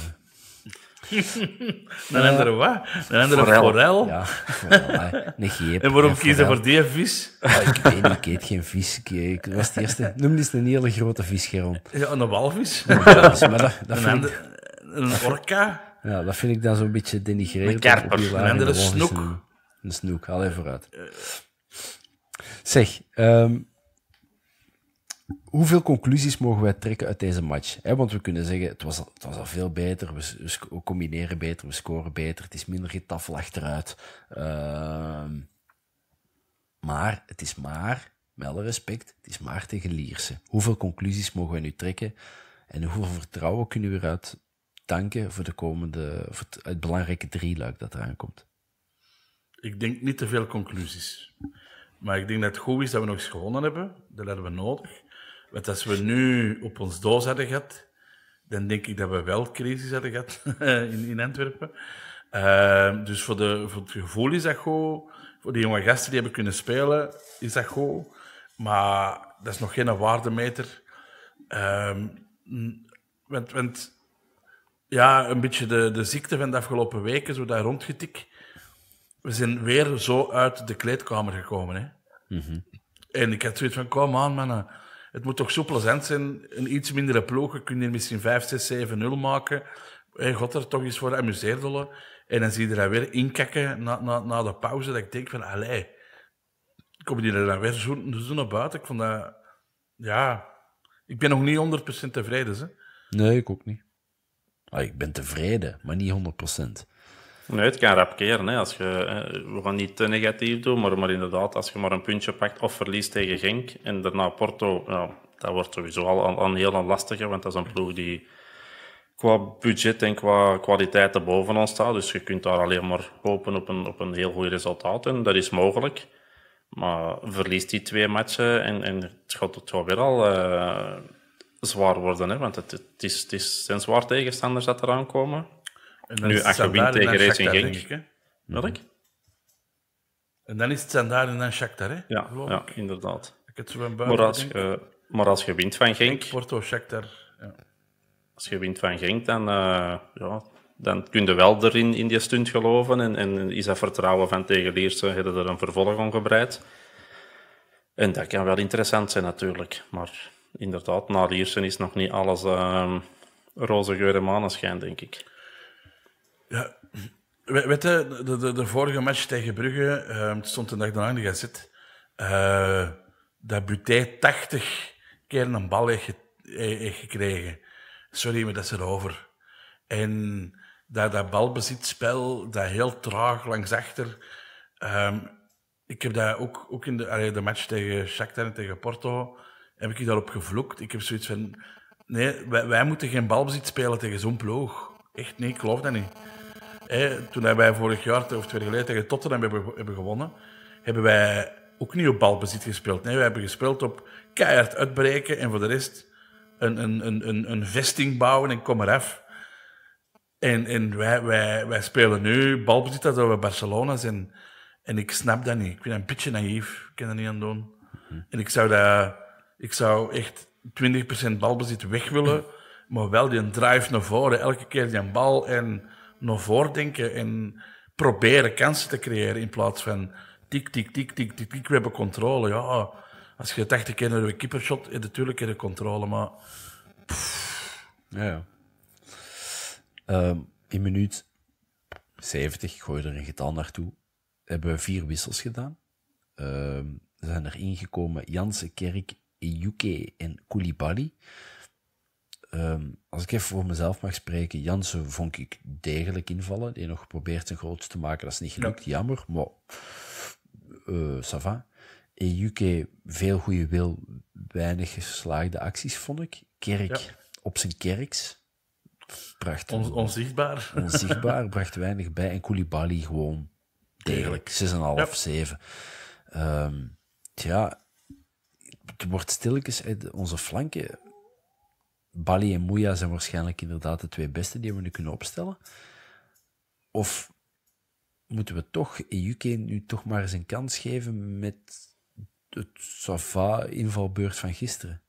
een we wat? Een andere forel? forel? Ja, forel, een geep. En waarom kiezen voor die vis? Ah, ik weet niet, ik eet geen vis. Ik, eh, was de eerste. Noem eens een hele grote vis, Geron. Ja, een walvis. Een dat, dat een, ik... een orka. Ja, dat vind ik dan zo'n beetje denigrerend. Een karper, een andere snoek. Een, een snoek, al even vooruit. Zeg, um, hoeveel conclusies mogen wij trekken uit deze match? want we kunnen zeggen, het was, al, het was al veel beter, we, we, combineren beter, we scoren beter, het is minder getafel achteruit. Uh, maar, het is maar, met alle respect, het is maar tegen Lierse. Hoeveel conclusies mogen wij nu trekken? En hoeveel vertrouwen kunnen we eruit tanken voor, de komende, voor het, het belangrijke drieluik dat eraan komt? Ik denk niet te veel conclusies. Maar ik denk dat het goed is dat we nog eens gewonnen hebben. Dat hebben we nodig. Want als we nu op ons doos hadden gehad, dan denk ik dat we wel crisis hadden gehad in, in Antwerpen. Ehm, dus voor, de, voor het gevoel is dat goed. Voor die jonge gasten die hebben kunnen spelen, is dat goed. Maar dat is nog geen waardemeter. Um, want, want ja, een beetje de, de ziekte van de afgelopen weken, zo daar rondgetik. We zijn weer zo uit de kleedkamer gekomen. Hè? Mhm. En ik had zoiets van, kom aan mannen het moet toch zo plezant zijn. Een iets mindere ploeg, kun je misschien 5, 6, 7, 0 maken. En God er toch eens voor amuseerdolle. En dan zie je er weer inkakken na, na, na de pauze. Dat ik denk van, allee, komen die er dan weer zo, naar buiten? Ik vond dat, ja... Ik ben nog niet 100% tevreden, hè. Nee, ik ook niet. Ah, ik ben tevreden, maar niet 100%. Nee, het kan rap Hè. Als je, we gaan niet te negatief doen, maar, maar inderdaad, als je maar een puntje pakt of verliest tegen Genk en daarna Porto, dat wordt sowieso al, al, al heel lastige, want dat is een ploeg die qua budget en qua kwaliteit er boven ons staat. Dus je kunt daar alleen maar hopen op een, op een heel goed resultaat en dat is mogelijk. Maar verliest die twee matchen en, en het, gaat, het wel weer al eh, zwaar worden, hè, want het, het, is, het is, zijn zwaar tegenstanders dat eraan komen. En nu Acherwin tegen Racing Genk. Denk Wat ik? Mhm. En dan is het Standaard en dan Shakhtar, hè? Ja, inderdaad. Ik het zo buiten, maar, als, maar als je wint van Genk... Porto, Shakhtar, ja. Als je wint van Genk, dan, eh, ja, dan kun je wel erin in die stunt geloven. En, en is dat vertrouwen van tegen eerste. hebben er een vervolg om gebreid. En dat kan wel interessant zijn, natuurlijk. Maar inderdaad, na Liersen is nog niet alles ehm, roze geur en maneschijn, denk ik. Ja, weet je, de, de, de, vorige match tegen Brugge, uh, stond een dag daarna in de gazet, eh, dat Buté 80 keer een bal heeft, eh, heeft gekregen. Sorry, maar dat is erover. En dat, dat balbezitspel, dat heel traag langs achter. Ehm, ik heb dat ook, ook in de, de match tegen Shakhtar en tegen Porto, heb ik daarop gevloekt. Ik heb zoiets van, nee, wij, wij moeten geen balbezit spelen tegen zo'n ploeg. Echt, nee, ik geloof dat niet toen wij vorig jaar of twee jaar geleden tegen Tottenham hebben, hebben gewonnen, hebben wij ook niet op balbezit gespeeld. Nee, wij hebben gespeeld op keihard uitbreken en voor de rest een, een, een, een, vesting bouwen en kom eraf. En, en wij, wij, wij spelen nu balbezit dat we Barcelona zijn. En ik snap dat niet. Ik ben een beetje naïef. Ik kan dat niet aan doen. Mhm. En ik zou, dat, ik zou echt 20% balbezit weg willen, maar wel die drive naar voren. Elke keer die een bal en nog voordenken en proberen kansen te creëren in plaats van tik, tik, tik, tik, tik, we hebben controle. Ja, als je 80 keer naar de keeper shot, natuurlijk de controle, maar... Ja, ja. Um, in minuut 70, gooi er een getal naartoe, hebben we vier wissels gedaan. Um, zijn er ingekomen Jansen, Kerk, Yuke en Koulibaly. Ehm, als ik even voor mezelf mag spreken, Jansen vond ik degelijk invallen. Die nog probeert zijn grootste te maken, dat is niet gelukt, jammer, maar uh, ça va. UK veel goede wil, weinig geslaagde acties, vond ik. Kerk, op zijn kerks. onzichtbaar. Onzichtbaar, bracht weinig bij. En Koulibaly gewoon degelijk, 6,5, ja. 7. Um, ehm, tja, het wordt stilletjes, onze flanken Bali en Moeja zijn waarschijnlijk inderdaad de twee beste die we nu kunnen opstellen. Of moeten we toch Ejuke nu toch maar eens een kans geven met het Sava invalbeurt van gisteren?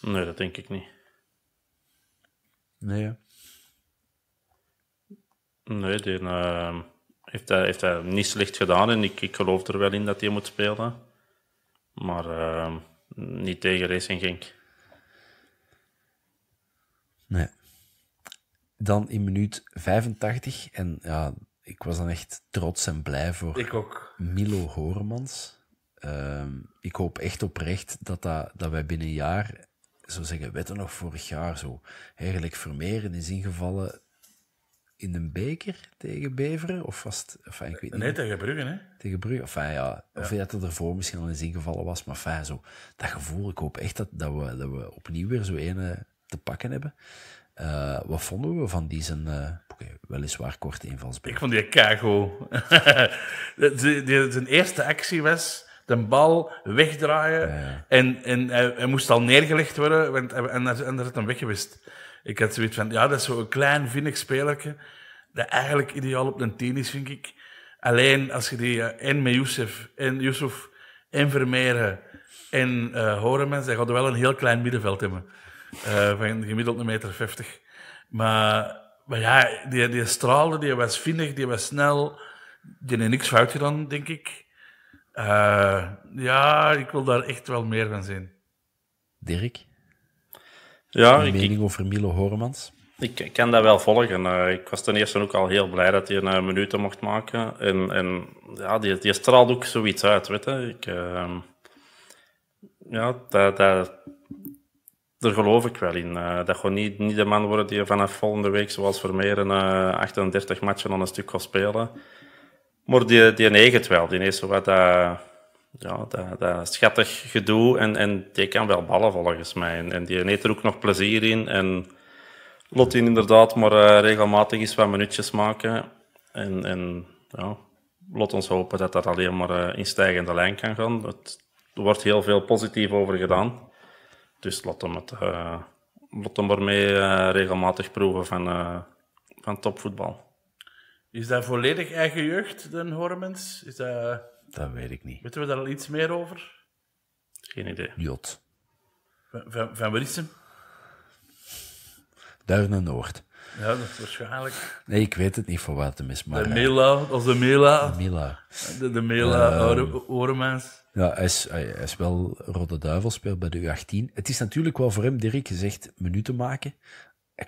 Nee, dat denk ik niet. Nee. Nee, die ehm, heeft, hij, heeft hij niet slecht gedaan en ik, geloof er wel in dat hij moet spelen. Maar. Ehm, niet tegen Racing Genk. Nee. Dan in minuut 85. En ja, ik was dan echt trots en blij voor ik ook. Milo Horemans. Ehm, ik hoop echt oprecht dat, dat, dat wij binnen een jaar, zo zeggen, wetten nog vorig jaar zo, eigenlijk Vermeeren is ingevallen in een beker tegen Beveren? Of vast, of, ik weet niet. Nee, tegen Brugge, hè? Tegen Brugge. Of, ja, Of ja. dat het ervoor misschien al eens ingevallen was, maar fijn zo. Dat gevoel, ik hoop echt dat, dat, we, dat we opnieuw weer zo ene eh, te pakken hebben. Eh, wat vonden we van die zijn, uh, eh, okay, weliswaar korte invalsbeurt? Ik vond die kago. zijn eerste actie was de bal wegdraaien en, en hij, moest al neergelegd worden en, en, en er zit hem weggewist. Ik had zoiets van, ja, dat is zo'n klein, vinnig spelertje, dat eigenlijk ideaal op een tien is, vind ik. Alleen als je die en eh, met Youssef en Yusuf en Vermeeren eh, en uh, Horemans, dan gaat er wel een heel klein middenveld hebben. Eh, van gemiddeld een meter vijftig. Maar, maar ja, die, die straalde, die was vinnig, die was snel. Die heeft niks fout gedaan, denk ik. ja, ik wil daar echt wel meer van zien. Dirk? Ja, ik, mening over Milo Horemans? Ik, ik kan dat wel volgen. Uh, ik was ten eerste ook al heel blij dat hij een eh, minuten mocht maken. En, en ja, die, die straalt ook zoiets uit, weet Ik, ehm, ja, dat, dat, daar geloof ik wel in. Eh, dat gewoon niet, niet de man worden die vanaf volgende week, zoals voor meer een 38 matchen aan een stuk kan spelen. Maar die, die neigt wel. Die heeft zo wat... dat ja, dat, dat schattig gedoe. En, en die kan wel ballen volgens mij. En, en die neemt er ook nog plezier in. En lot in inderdaad maar eh, regelmatig eens wat minuutjes maken. En, en ja, lot ons hopen dat dat alleen maar eh, in stijgende lijn kan gaan. Het, er wordt heel veel positief over gedaan. Dus lot hem, het, eh, lot regelmatig proeven van, van topvoetbal. Is dat volledig eigen jeugd, Den Hormens? Is dat... Dat weet ik niet. Weten we daar al iets meer over? Geen idee. Jot. Van, van, waar is hem? en Noord. Ja, dat is waarschijnlijk. Nee, ik weet het niet voor wat hem is. Maar, de eh, Mela, of de Mela. De Mela. De, de Mela, eh, Oremans. Ja, hij is, hij is wel Rode Duivel, speelt bij de U18. Het is natuurlijk wel voor hem Dirk gezegd minuten maken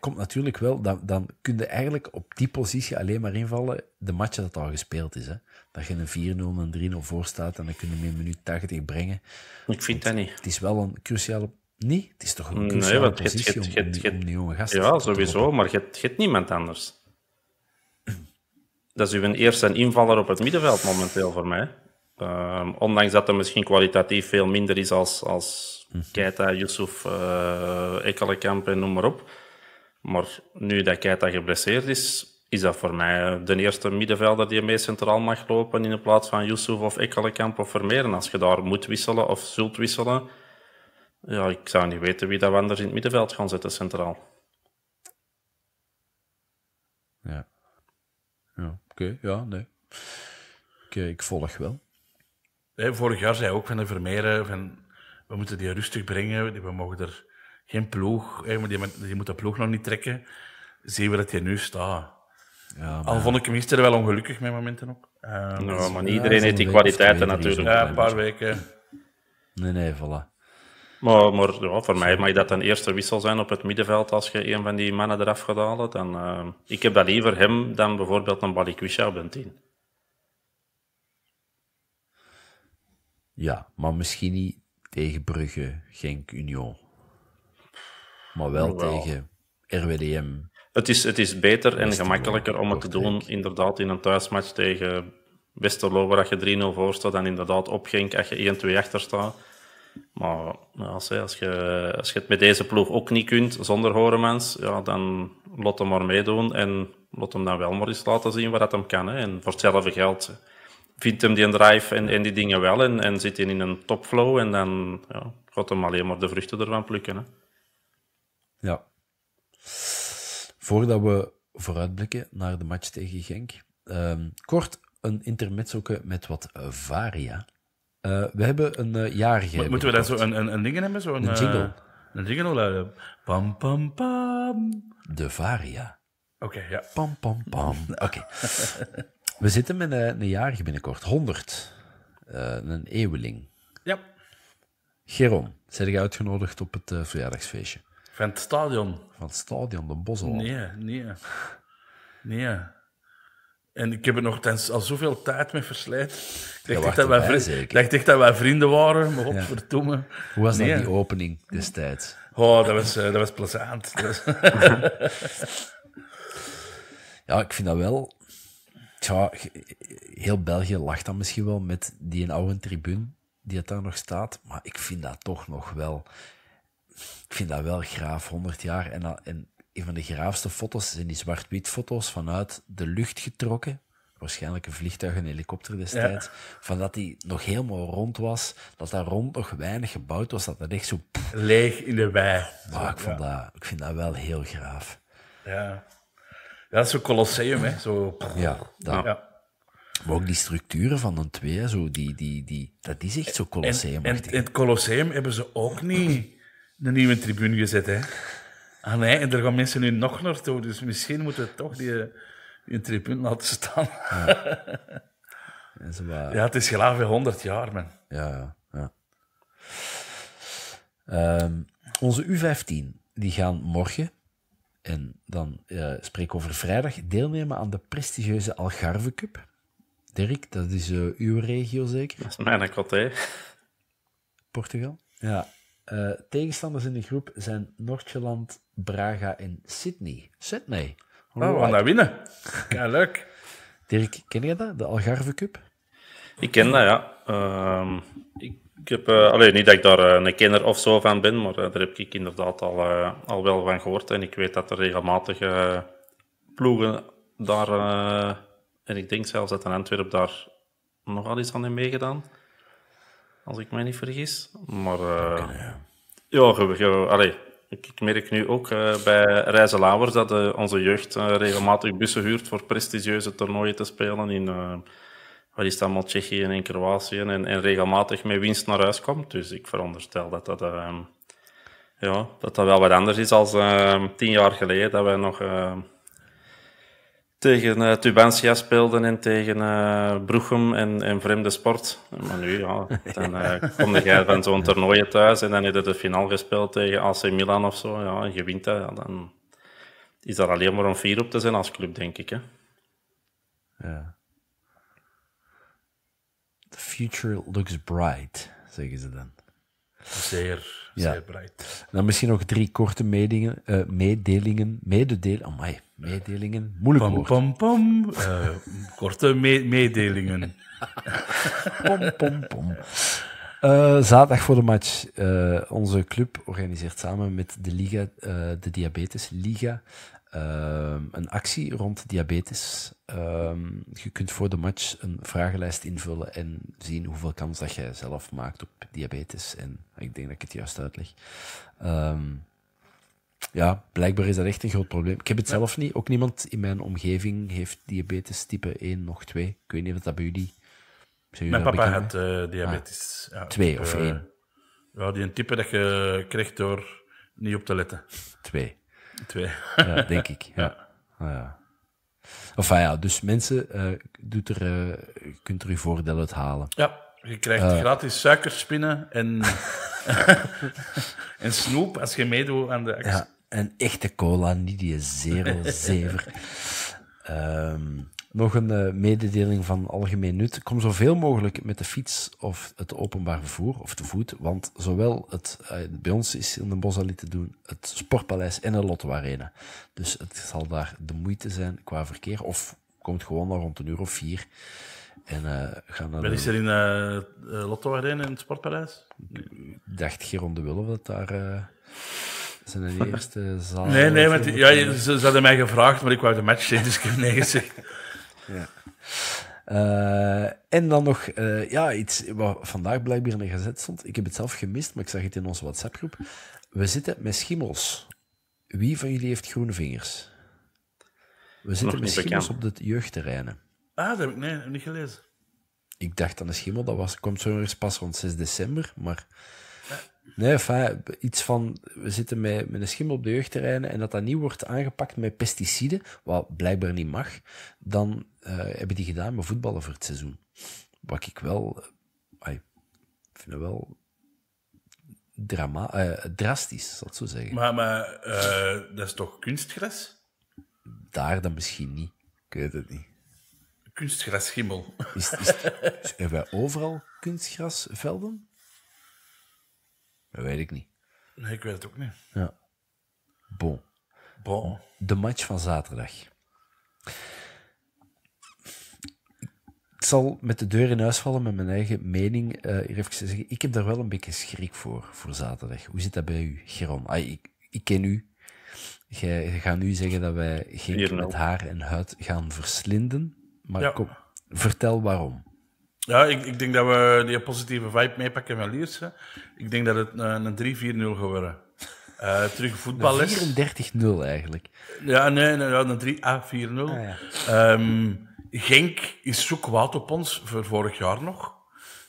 komt natuurlijk wel, dan, dan kun je eigenlijk op die positie alleen maar invallen de match dat al gespeeld is. Hè? Dat je een 4-0 en 3-0 voor staat en dan kun je hem in minuut 80 brengen. Ik vind dat niet. Het is wel een cruciaal nee Het is toch een cruciaal nee, positie het, om, die jonge gasten Ja, sowieso, maar je hebt niemand anders. Dat is uw eerste invaller op het middenveld momenteel voor mij. Ehm, ondanks dat hij misschien kwalitatief veel minder is als, als mhm. Keita, Yusuf, uh, eh, Ekkelenkamp en noem maar op. Maar nu dat Keita geblesseerd is, is dat voor mij de eerste middenvelder die mee centraal mag lopen in de plaats van Yusuf of Ekkelenkamp of Vermeer. En als je daar moet wisselen of zult wisselen, ja, ik zou niet weten wie dat we anders in het middenveld gaan zetten centraal. Ja. Ja, oké. ja, nee. Oké, ik volg wel. vorig jaar zei ook van de Vermeer, van, we moeten die rustig brengen, we mogen er geen ploeg. Je die, moet de ploeg nog niet trekken. Zie waar dat je nu staat. Ja, Al vond ik hem er wel ongelukkig met momenten ook. Ehm, nou, maar niet iedereen heeft die kwaliteiten natuurlijk. Ja, een paar weken. Nee, nee, voilà. Maar, maar voor mij mag dat een eerste wissel zijn op het middenveld als je een van die mannen eraf gaat hebt. Dan, ehm, ik heb dat liever hem dan bijvoorbeeld een Balikwisha op een Ja, maar misschien niet tegen Brugge, Genk, Union maar wel, tegen RWDM. Het is, het is beter en gemakkelijker om het te doen inderdaad in een thuismatch tegen Westerlo, waar je 3-0 voor staat, dan inderdaad opgenk Genk als je 1-2 achter staat. Maar als, je, als, je, als je het met deze ploeg ook niet kunt, zonder Horemans, ja, dan laat hem maar meedoen en laat hem dan wel maar eens laten zien wat dat hem kan. Hè. En voor hetzelfde geld vindt hem die drive en, en die dingen wel en, en zit hij in een topflow en dan ja, gaat hem alleen maar de vruchten ervan plukken. Hè. Ja. Voordat we vooruitblikken naar de match tegen Genk, ehm, kort een intermezzo met wat varia. Eh, we hebben een eh, jarige. moeten we daar zo een, een, een ding hebben? Zo een, een eh, jingle. een jingle luiden. Pam, pam, pam. De varia. Oké, ja. Pam, pam, pam. Oké. we zitten met een, jarige binnenkort. 100. een eeuweling. Ja. Geron, zijn je uitgenodigd op het verjaardagsfeestje? Van het stadion. Van het stadion, de Bosel. Nee, nee. Nee. En ik heb er nog tens, al zoveel tijd mee verslijt. Ik dacht, dat, wij vrienden, dacht dat wij vrienden waren, maar op Ja. Hoe was nee. die opening destijds? Oh, dat was, eh, dat was plezant. ja, ik vind dat wel... Ja, heel België lacht dan misschien wel met die oude tribune die het daar nog staat, maar ik vind dat toch nog wel ik vind dat wel graaf, 100 jaar. En, en een van de graafste foto's zijn die zwart-wit foto's vanuit de lucht getrokken. Waarschijnlijk een vliegtuig, en helikopter destijds. Van dat die nog helemaal rond was. Dat daar rond nog weinig gebouwd was. Dat dat echt zo... Leeg in de wei. Maar ik, vond dat, ik vind dat wel heel graaf. Ja. dat is zo'n colosseum, hè. Zo... Ja, ja. Maar ook die structuren van een twee, zo, die, die, die, dat is echt zo colosseum. het colosseum hebben ze ook niet een nieuwe tribune gezet. Hè. Ah nee, en er gaan mensen nu nog naartoe, dus misschien moeten we toch die, tribune laten staan. Ja, maar... ja het is gelaagd weer 100 jaar, man. Ja, ja. Ehm, onze U15, die gaan morgen, en dan uh, spreek ik over vrijdag, deelnemen aan de prestigieuze Algarve Cup. Dirk, dat is eh, uw regio zeker? Dat is mijn kot, hè. Portugal? Ja. Eh, tegenstanders in de groep zijn Noordjeland, Braga en Sydney. Sydney. Oh, oh we gaan dat winnen. Ja, Dirk, ken je dat? De Algarve Cup? Ik ken dat, ja. Ehm, ik, heb, eh, alleen niet dat ik daar eh, een kenner of zo van ben, maar daar heb ik inderdaad al, al wel van gehoord. En ik weet dat er regelmatig ploegen daar, en ik denk zelfs dat een Antwerp daar nogal iets aan heeft meegedaan. Als ik mij niet vergis. Maar uh, ja, Allee, ik, ik, merk nu ook uh, bij Lauwers dat eh, onze jeugd regelmatig bussen huurt voor prestigieuze toernooien te spelen in wat is allemaal Tsjechië en Kroatië en, en, regelmatig met winst naar huis komt. Dus ik veronderstel dat dat, ja, dat, dat wel wat anders is dan tien jaar geleden dat wij nog tegen uh, Tubantia speelden en tegen uh, en, en Vreemde Sport. Maar nu, ja, dan uh, kom jij van zo'n toernooien thuis en dan heb je de finale gespeeld tegen AC Milan of zo. Ja, en je wint dat, ja, dan is dat alleen maar om vier op te zijn als club, denk ik. Hè? Ja. The future looks bright, zeggen ze dan. Zeer, zeer breed. Dan misschien nog drie korte medingen, uh, eh, mededelingen. Mededeel, my, mededelingen. Moeilijk pam, eh, korte mededelingen. pom, pom, pom. Eh, zaterdag voor de match. onze club organiseert samen met de Liga, de Diabetes Liga, Ehm, een actie rond diabetes. Ehm, je kunt voor de match een vragenlijst invullen en zien hoeveel kans dat jij zelf maakt op diabetes. En ik denk dat ik het juist uitleg. Ehm, ja, blijkbaar is dat echt een groot probleem. Ik heb het zelf niet. Ook niemand in mijn omgeving heeft diabetes type 1 nog 2. Ik weet niet of dat bij jullie... Zijn mijn papa had eh, ah, diabetes. 2 of 1? Eh, ja, die een type dat je krijgt door niet op te letten. 2. Twee. Ja, denk ik. Ja. Ah, ja. Of ah, ja, dus mensen, uh, doet er, uh, kunt er je voordeel uit halen. Ja, je krijgt eh. gratis suikerspinnen en, en snoep als je meedoet aan de actie. Ja, en echte cola, niet die zero zever. Ehm, nog een eh, mededeling van algemeen nut. Kom zoveel mogelijk met de fiets of het openbaar vervoer of te voet. Want zowel het, eh, bij ons is in de Bosalit te doen, het Sportpaleis en de Lotto Arena. Dus het zal daar de moeite zijn qua verkeer. Of komt gewoon nog rond een uur of vier. En, eh, gaan naar ben is er in Lotto Arena in het Sportpaleis? Ik dacht Geron de willen dat daar zijn eerste zaal. Nee, nee, met, ja, ze, ze, hadden mij gevraagd, maar ik wou de match zien, dus ik heb nee gezegd. Ja. Eh, en dan nog eh, ja, iets wat vandaag blijkbaar in de gezet stond. Ik heb het zelf gemist, maar ik zag het in onze WhatsApp-groep. We zitten met schimmels. Wie van jullie heeft groene vingers? We zitten met schimmels op het jeugdterrein Ah, dat heb ik, nee, niet gelezen. Ik dacht aan de schimmel, dat was, komt zo ergens pas rond 6 december, maar... Nee, iets van, we zitten met, met een schimmel op de jeugdterreinen en dat dat niet wordt aangepakt met pesticiden, wat blijkbaar niet mag, dan eh, hebben die gedaan met voetballen voor het seizoen. Wat ik wel, uh, vind het wel drama, eh, drastisch, zal ik zo zeggen. Maar, maar dat is toch kunstgras? Daar dan misschien niet. Ik weet het niet. Kunstgras schimmel. is, is, hebben wij overal kunstgrasvelden? Dat weet ik niet. Nee, ik weet het ook niet. Ja. Bon. Bon. De match van zaterdag. Ik zal met de deur in huis vallen met mijn eigen mening. Eh, even zeggen, ik heb daar wel een beetje schrik voor, voor zaterdag. Hoe zit dat bij u, Geron? Ah, ik, ik ken u. Jij gaat nu zeggen dat wij geen nou. met haar en huid gaan verslinden. Maar vertel waarom. Ja, ik, ik denk dat we die positieve vibe meepakken van Lierse. Ik denk dat het eh, een, 3-4-0 geworden. Uh, terug voetbal is. 34-0 eigenlijk. Ja, nee, nee een 3-4-0. Ah, ah, ehm, Genk is zo kwaad op ons, voor vorig jaar nog,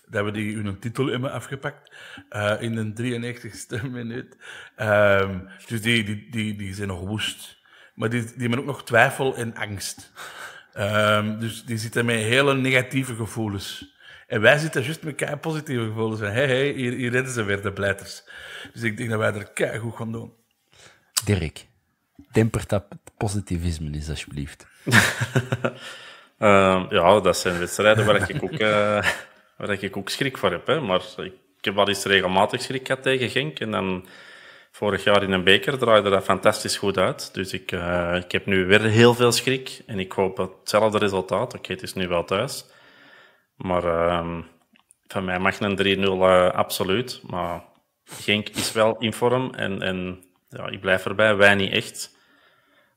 dat we die hun titel me afgepakt uh, in de 93ste minuut. Um, dus die, die, die, die zijn nog woest. Maar die, die hebben ook nog twijfel en angst. Ehm, dus die zitten met hele negatieve gevoelens. En wij zitten juist met kei positieve gevoelens. Hé, hey, hey, hier, hier redden ze weer, de pleiters. Dus ik denk dat wij er kei goed gaan doen. Dirk, temper dat positivisme eens, alsjeblieft. Ehm, ja, dat zijn wedstrijden waar ik ook, eh, waar ik ook schrik voor heb. Maar ik, heb al eens regelmatig schrik gehad tegen Genk. En dan Vorig jaar in een beker draaide dat fantastisch goed uit. Dus ik, eh, ik heb nu weer heel veel schrik. En ik hoop hetzelfde resultaat. Oké, het is nu wel thuis. Maar ehm, van mij mag een 3-0 eh, absoluut. Maar Genk is wel in vorm. En, en ja, ik blijf erbij. Wij niet echt.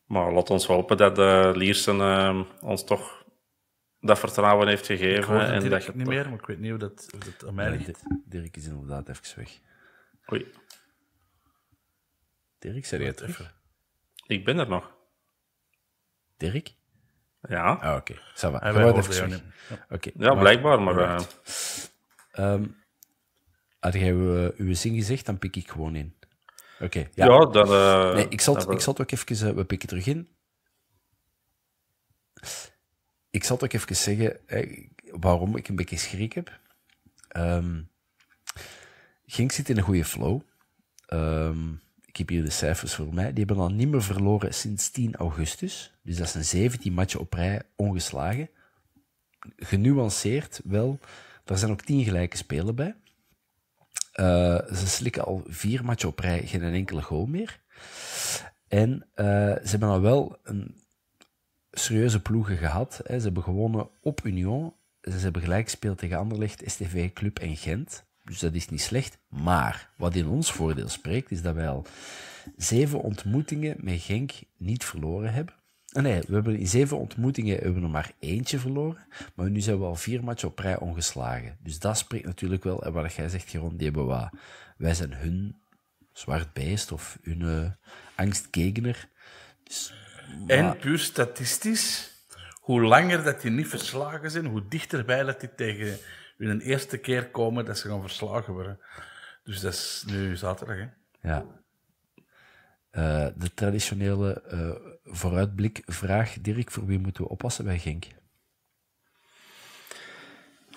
Maar laat ons hopen dat de eh, Liersen ehm, ons toch dat vertrouwen heeft gegeven. Ik het niet meer, maar ik weet niet hoe dat, hoe dat aan mij ligt. Dirk is inderdaad even weg. Oei. Dirk, je het terug? Ik ben er nog. Dirk? Ja. Ah, oké. Okay. Ça va. Hij Oké. Okay. Ja, maar, blijkbaar, maar... maar uh... um, had jij uw, eh, uw zin gezegd, dan pik ik gewoon in. Oké. ja, ja dan... Uh, nee, ik zal, ik zal ook even... Uh, we pikken terug in. Ik zal het ook even zeggen hè, waarom ik een beetje schrik heb. Um, ehm, Gink zit in een goede flow. Um, ik heb hier de cijfers voor mij, die hebben al niet meer verloren sinds 10 augustus. Dus dat zijn 17 matchen op rij ongeslagen. Genuanceerd wel, Er zijn ook 10 gelijke spelen bij. Eh, ze slikken al vier matchen op rij geen enkele goal meer. En eh, ze hebben al wel een serieuze ploegen gehad. Hè. Ze hebben gewonnen op Union. Ze hebben gelijk gespeeld tegen Anderlecht, STV, Club en Gent. Dus dat is niet slecht. Maar wat in ons voordeel spreekt, is dat wij al zeven ontmoetingen met Genk niet verloren hebben. Ah, nee, we hebben in zeven ontmoetingen hebben we er maar eentje verloren. Maar nu zijn we al vier matchen op rij ongeslagen. Dus dat spreekt natuurlijk wel. En wat jij zegt, Jeroen, die hebben wat. Wij zijn hun zwart beest of hun uh, En puur statistisch, hoe langer dat die niet verslagen zijn, hoe dichterbij dat die tegen een eerste keer komen dat ze gaan verslagen worden. Dus dat is nu zaterdag, hè? Ja. Eh, de traditionele uh, eh, vooruitblik vraag, Dirk, voor wie moeten we oppassen bij Genk?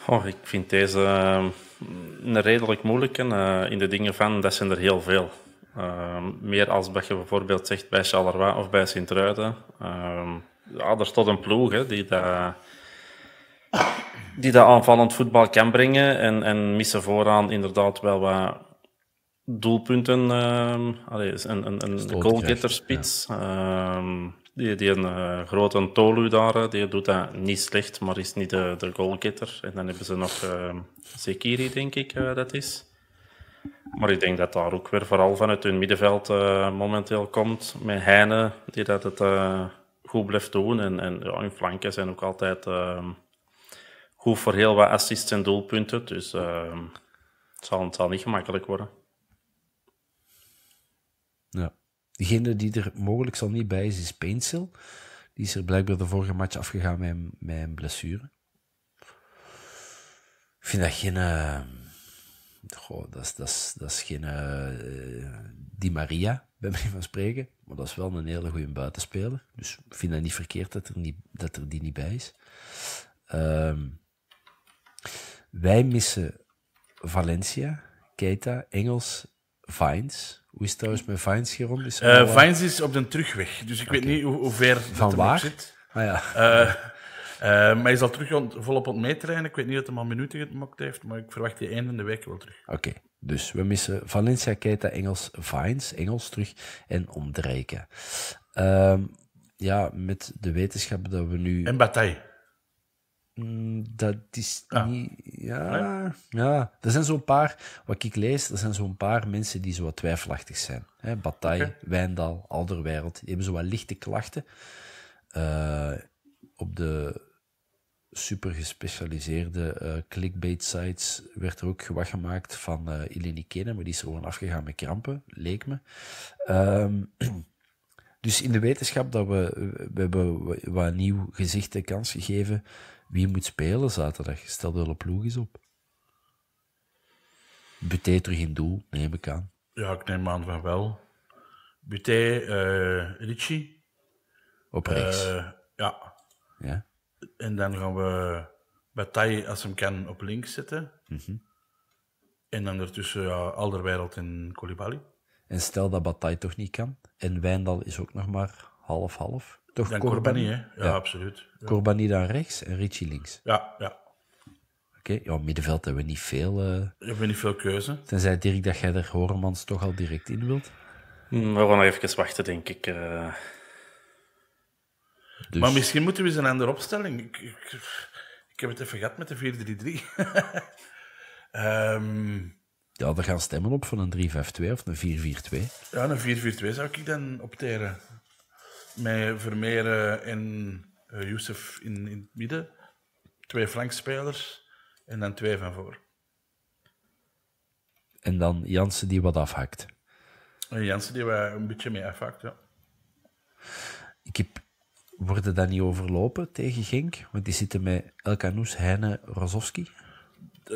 Oh, ik vind deze ehm, een redelijk moeilijke eh, in de dingen van, dat zijn er heel veel. Ehm, meer als je bijvoorbeeld zegt bij Charleroi of bij Sint-Truiden. Ehm, ja, er een ploeg hè, die dat die dat aanvallend voetbal kan brengen. En, en missen vooraan inderdaad wel wat doelpunten. Um, allee, een een, een ehm, die, die een eh, grote Tolu daar, die doet dat niet slecht, maar is niet de, de goalgetter. En dan hebben ze nog uh, Sekiri, denk ik, eh, dat is. Maar ik denk dat daar ook weer vooral vanuit hun middenveld eh, momenteel komt. Met Heine, die dat het goed blijft doen. En, en ja, hun flanken zijn ook altijd goed voor heel wat assists en doelpunten. Dus uh, het, zal, het zal niet gemakkelijk worden. Ja. Degene die er mogelijk zal niet bij is, is Painsel, Die is er blijkbaar de vorige match afgegaan met, met een blessure. Ik vind dat geen... Ehm, goh, dat is, dat is, dat is geen eh, Di Maria, bij mij van spreken. Maar dat is wel een hele goede buitenspeler. Dus ik vind dat niet verkeerd dat er, niet, dat er die niet bij is. Um, wij missen Valencia, Keita, Engels, Vines. Hoe is het trouwens met Vines, hierom? Eh, Vines is op de terugweg, dus ik weet niet hoe, ver Van waar? zit. Ah, ja. Eh, eh, maar hij zal terug op volop aan Ik weet niet dat hij al minuten gemokt heeft, maar ik verwacht die einde week wel terug. Oké, dus we missen Valencia, Keita, Engels, Vines, Engels terug en Omdreken. Ehm, ja, met de wetenschap dat we nu... En Bataille. Mm, dat is niet. Ja, ja, Er zijn zo'n paar, wat ik lees, er zijn zo'n paar mensen die zo wat twijfelachtig zijn. Hè, Bataille, okay. Wijndal, Alderwereld, die hebben zo wat lichte klachten. Eh, op de supergespecialiseerde eh, clickbait sites werd er ook gewacht gemaakt van uh, Eleni Kenen, maar die is er gewoon afgegaan met krampen, leek me. Ehm, dus in de wetenschap dat we, we hebben wat nieuw gezicht de kans gegeven wie moet spelen zaterdag? Stel de hele ploeg is op. Buté terug in doel, neem ik aan. Ja, ik neem aan van wel. Buté, uh, eh, Ricci. Op rechts. Eh, ja. ja. En dan gaan we Bataille, als hem kan, op links zetten. Mhm. En dan ertussen ja, Alderwereld en Kolibali. En stel dat Bataille toch niet kan. En Wijndal is ook nog maar half-half. Toch Dan Corbani, hè? Ja, absoluut. Ja. Corbani dan rechts en Richie links. Ja, ja. Oké, okay. ja, middenveld hebben we niet veel... Uh... Hebben niet veel keuze. Tenzij, Dirk, dat jij er Horemans toch al direct in wilt. Hmm, we gaan nog even wachten, denk ik. Uh... Maar misschien moeten we eens een andere opstelling. Ik, ik, heb het even gehad met de 4-3-3. um... Ehm, ja, er gaan stemmen op van een 3-5-2 of een 4-4-2. Ja, een 4-4-2 zou ik dan opteren met Vermeer en eh, Yusuf in, in het midden. Twee flankspelers en dan twee van voor. En dan Jansen die wat afhakt. Jansen die wat een beetje mee afhakt, ja. Ik worden dat niet overlopen tegen Genk? Want die zitten met Elkanous, Heine, Rozovski.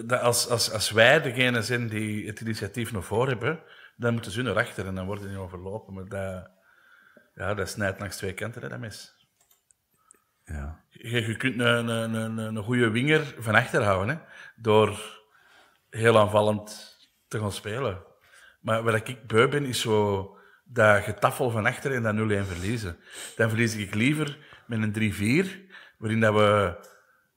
als, als, als wij degene zijn die het initiatief naar voren hebben, dan moeten ze naar achter en dan worden die overlopen. Maar dat, ja, dat snijdt langs twee kanten, hè, dat mes. Ja. Je, kunt een, een, een, een goede winger van achter houden, hè, door heel aanvallend te gaan spelen. Maar wat ik beu ben, is zo dat getafel van achter en dat 0-1 verliezen. Dan verlies ik liever met een 3-4, waarin dat we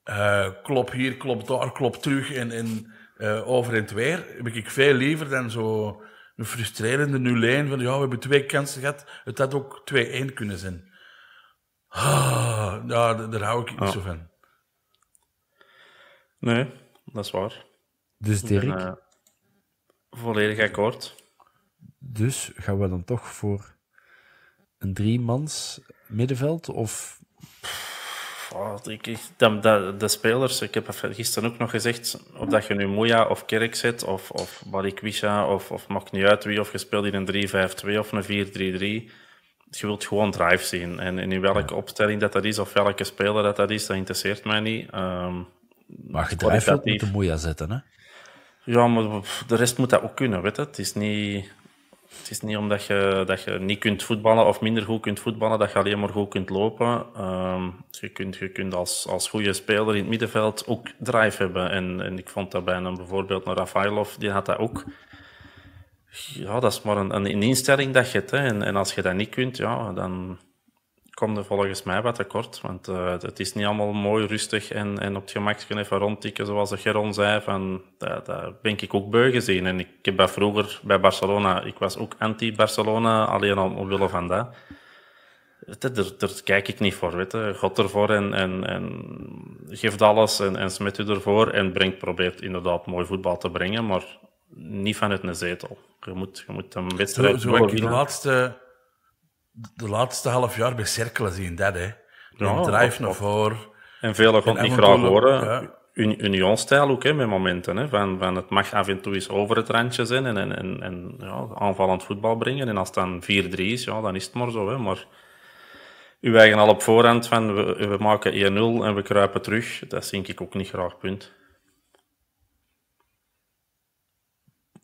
uh, klop hier, klop daar, klop terug en, eh, over en weer. Heb ik veel liever dan zo een frustrerende 0-1 van ja, we hebben twee kansen gehad. Het had ook 2-1 kunnen zijn. Ah, ja, daar hou ik niet zo van. Nee, dat is waar. Dus Dirk? Eh, volledig akkoord. Dus gaan we dan toch voor een driemans middenveld? Of... Oh, ik, de spelers, ik heb gisteren ook nog gezegd, of dat je nu Moeja of Kerk zet, of, of Balikwisha, of, of maakt niet uit wie, of je speelt in een 3-5-2 of een 4-3-3 je wilt gewoon drive zien. En, in welke opstelling dat dat is, of welke speler dat dat is, dat interesseert mij niet. Ehm, maar je drive moet de Moya zetten, hè? Ja, maar de rest moet dat ook kunnen, weet je. Het is niet... Het is niet omdat je, dat je niet kunt voetballen of minder goed kunt voetballen, dat je alleen maar goed kunt lopen. Ehm, dus je kunt, je kunt als, als goede speler in het middenveld ook drive hebben. En, en ik vond dat een, bijvoorbeeld een Rafailov, die had dat ook. Ja, dat is maar een, een instelling dat je hebt. Hè. En, en als je dat niet kunt, ja, dan, kwam er volgens mij wat tekort. Want eh, het is niet allemaal mooi, rustig en, en op het gemak even rondtikken, zoals de Geron zei. Van, dat, dat ben ik ook beu gezien. En ik heb dat vroeger bij Barcelona, ik was ook anti-Barcelona, alleen al omwille van dat. Daar, daar, kijk ik niet voor. Weet God ervoor en, en, en geeft alles en, en smet u ervoor. En brengt, probeert inderdaad mooi voetbal te brengen, maar niet vanuit een zetel. Je moet, je moet een wedstrijd... Zo, de laatste de laatste half jaar bij cirkelen zien dat, hè. Ja, drive naar voren. En velen gaan het niet graag horen. Ja. Union-stijl ook, hè, met momenten. Hè, van, van het mag af en toe eens over het randje zijn en, en, en, ja, aanvallend voetbal brengen. En als het dan 4-3 is, ja, dan is het maar zo. Hè, maar u eigen al op voorhand van we, we maken 1-0 en we kruipen terug, dat denk ik ook niet graag, punt.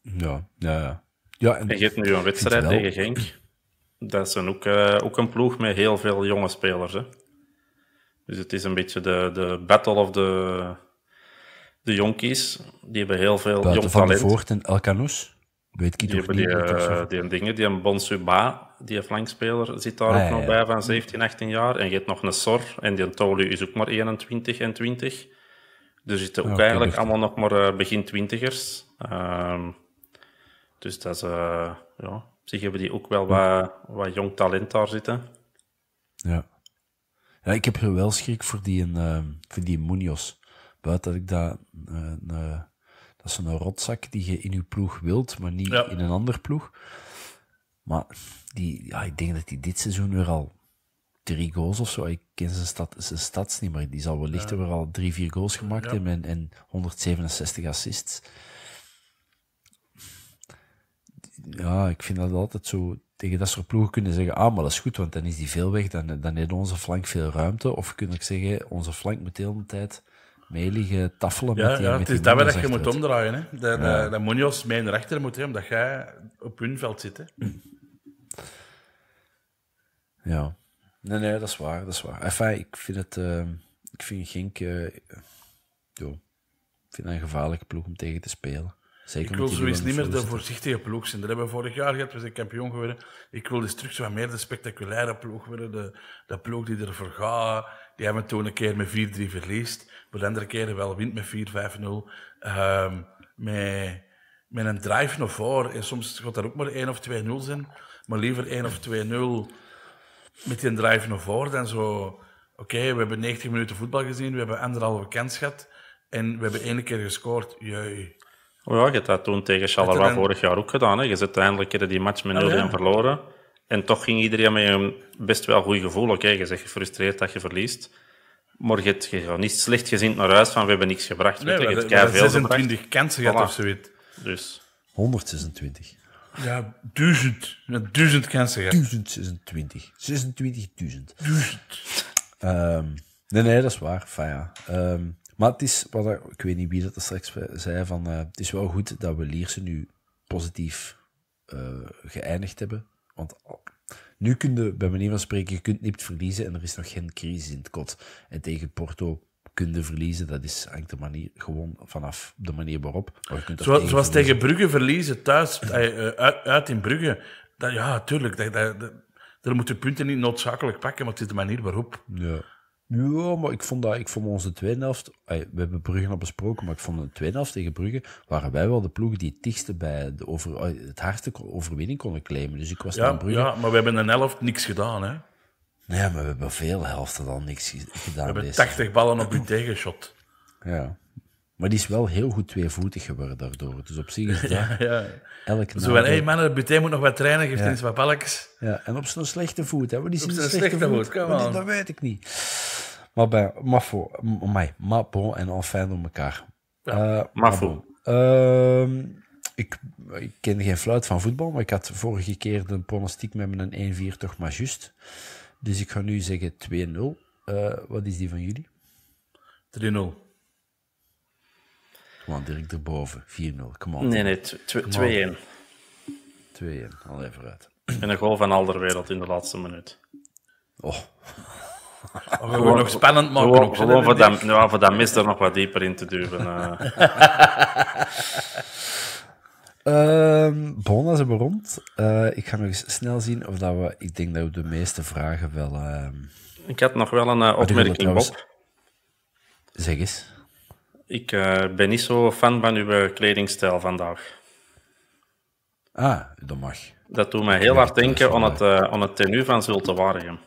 Ja, ja, ja. ja en je hebt nu een wedstrijd tegen Genk dat zijn ook, eh, ook een ploeg met heel veel jonge spelers. Hè? Dus het is een beetje de, de battle of de, de jonkies. Die hebben heel veel Buiten jong talent. Van Voort en Elkanus? Weet ik die die, eh, die dingen, die hebben Bonsuba, die flankspeler, zit daar ah, ook nog bij van 17, 18 jaar. En je hebt nog een Sor, en die Tolu is ook maar 21 en 20. Dus zitten ook eigenlijk allemaal nog maar eh, begin twintigers. Ehm, dus dat is, ja, op zich hebben die ook wel wat, wat jong talent daar zitten. Ja. ja. Ik heb er wel schrik voor die, uh, voor die Munoz. Buiten dat ik dat... Eh, eh, dat is een rotzak die je in je ploeg wilt, maar niet in een ander ploeg. Maar die, ja, ik denk dat hij dit seizoen weer al drie goals of zo. Ik ken zijn, stad, zijn stads niet, maar die zal wellicht ja. weer al drie, vier goals gemaakt hebben en, en 167 assists ja, ik vind dat altijd zo. Tegen dat soort ploegen kunnen zeggen: ah, maar dat is goed, want dan is die veel weg. Dan, dan heeft onze flank veel ruimte. Of kun ik zeggen: onze flank moet de hele tijd meeligen, taffelen ja, met die Ja, het is dat je moet omdraaien. Hè? Dat, ja. dat als mijn rechter moeten moet, hè, omdat jij op hun veld zit. Hè? Ja. Nee, nee, dat is waar. Dat is waar. ik vind het... Uh, ik vind Gink... Uh, eh, ik vind dat een gevaarlijke ploeg om tegen te spelen. Zeker ik wil zoiets niet meer de voorzichtige ploeg zijn. Dat hebben we vorig jaar gehad, we zijn kampioen geworden. Ik wil dus terug zo wat meer de spectaculaire ploeg worden. De, de ploeg die ervoor gaat, die hebben toen een keer met 4-3 verliest. Maar de andere keren wel wint met 4-5-0. Um, ehm, met, met een drive naar voren. En soms gaat er ook maar 1 of 2-0 zijn. Maar liever 1 of 2-0 met die drive naar voren dan zo... Oké, we hebben 90 minuten voetbal gezien, we hebben anderhalve kans gehad. En we hebben één keer gescoord. Jee. Oh ja, je hebt dat toen tegen Charleroi vorig jaar ook gedaan. Hè? Je zit uiteindelijk die match met 0-1 ah, verloren. En toch ging iedereen met een best wel goed gevoel. Oké, je zegt gefrustreerd dat je verliest. Maar je, je gaat niet slecht gezind naar huis van we hebben niks gebracht. weet we, hebben 26 kansen gehad of zoiets. Dus. 126. Ja, duizend. Met duizend kansen gehad. 1026. 26.000. Duizend. Ehm, nee, nee, dat is waar. Fijn, ja. Ehm, maar het is, wat, ik weet niet wie dat er straks zei, van, eh, het is wel goed dat we Lierse nu positief eh, geëindigd hebben. Want nu kun je, bij manier van spreken, je kunt niet verliezen en er is nog geen crisis in het kot. En tegen Porto kun je verliezen, dat is, hangt de manier gewoon vanaf de manier waarop. Maar je Zoals, tegen, tegen Brugge verliezen, thuis, eh, uit, in Brugge. Dat, ja, tuurlijk, dat, dat, dat, daar moeten punten niet noodzakelijk pakken, maar het is de manier waarop. Ja. Ja, maar ik vond, dat, ik vond onze tweede helft... We hebben Brugge al besproken, maar ik vond de tweede helft tegen Brugge... waren wij wel de ploeg die het dichtste bij de over, het hardste overwinning konden claimen. Dus ik was ja, Brugge... Ja, maar we hebben een helft niks gedaan, hè? Nee, maar we hebben veel helften dan niks gedaan. We hebben 80 ballen op hun tegenshot. Ja. Maar die is wel heel goed tweevoetig geworden daardoor. Dus op zich is ja, ja. elke Zo van, hé mannen, moet nog wat trainen, geeft ja. wat balkjes. Ja, en op zo'n slechte voet. Hè. die is op zo'n slechte, slechte voet, voet. Dat weet ik niet. Maar, bij maar mij, maar en enfin door elkaar. Ja, eh, maar Uh, ehm, ik, ik ken geen fluit van voetbal, maar ik had vorige keer de pronostiek met mijn 1-4 toch maar juist. Dus ik ga nu zeggen 2-0. Uh, eh, wat is die van jullie? 3-0. Kom aan, Dirk erboven. 4-0. Kom aan. Nee, nee, 2-1. 2-1, al even uit. En een goal van Alderwereld in de laatste minuut. Oh. We nog spannend maken. Gewoon, ook, gewoon voor, dat, ja, voor er nog wat dieper in te duwen. Uh, bon, zijn we rond. Uh, ik ga nog eens snel zien of dat we... Ik denk dat we de meeste vragen wel... Ehm, ik had nog wel een eh, ah, opmerking, Bob. Zeg eens. Ik eh, ben niet zo fan van uw kledingstijl vandaag. Ah, dat mag. Dat doet mij heel hard denken aan het, aan het tenue van Zulte Waregem.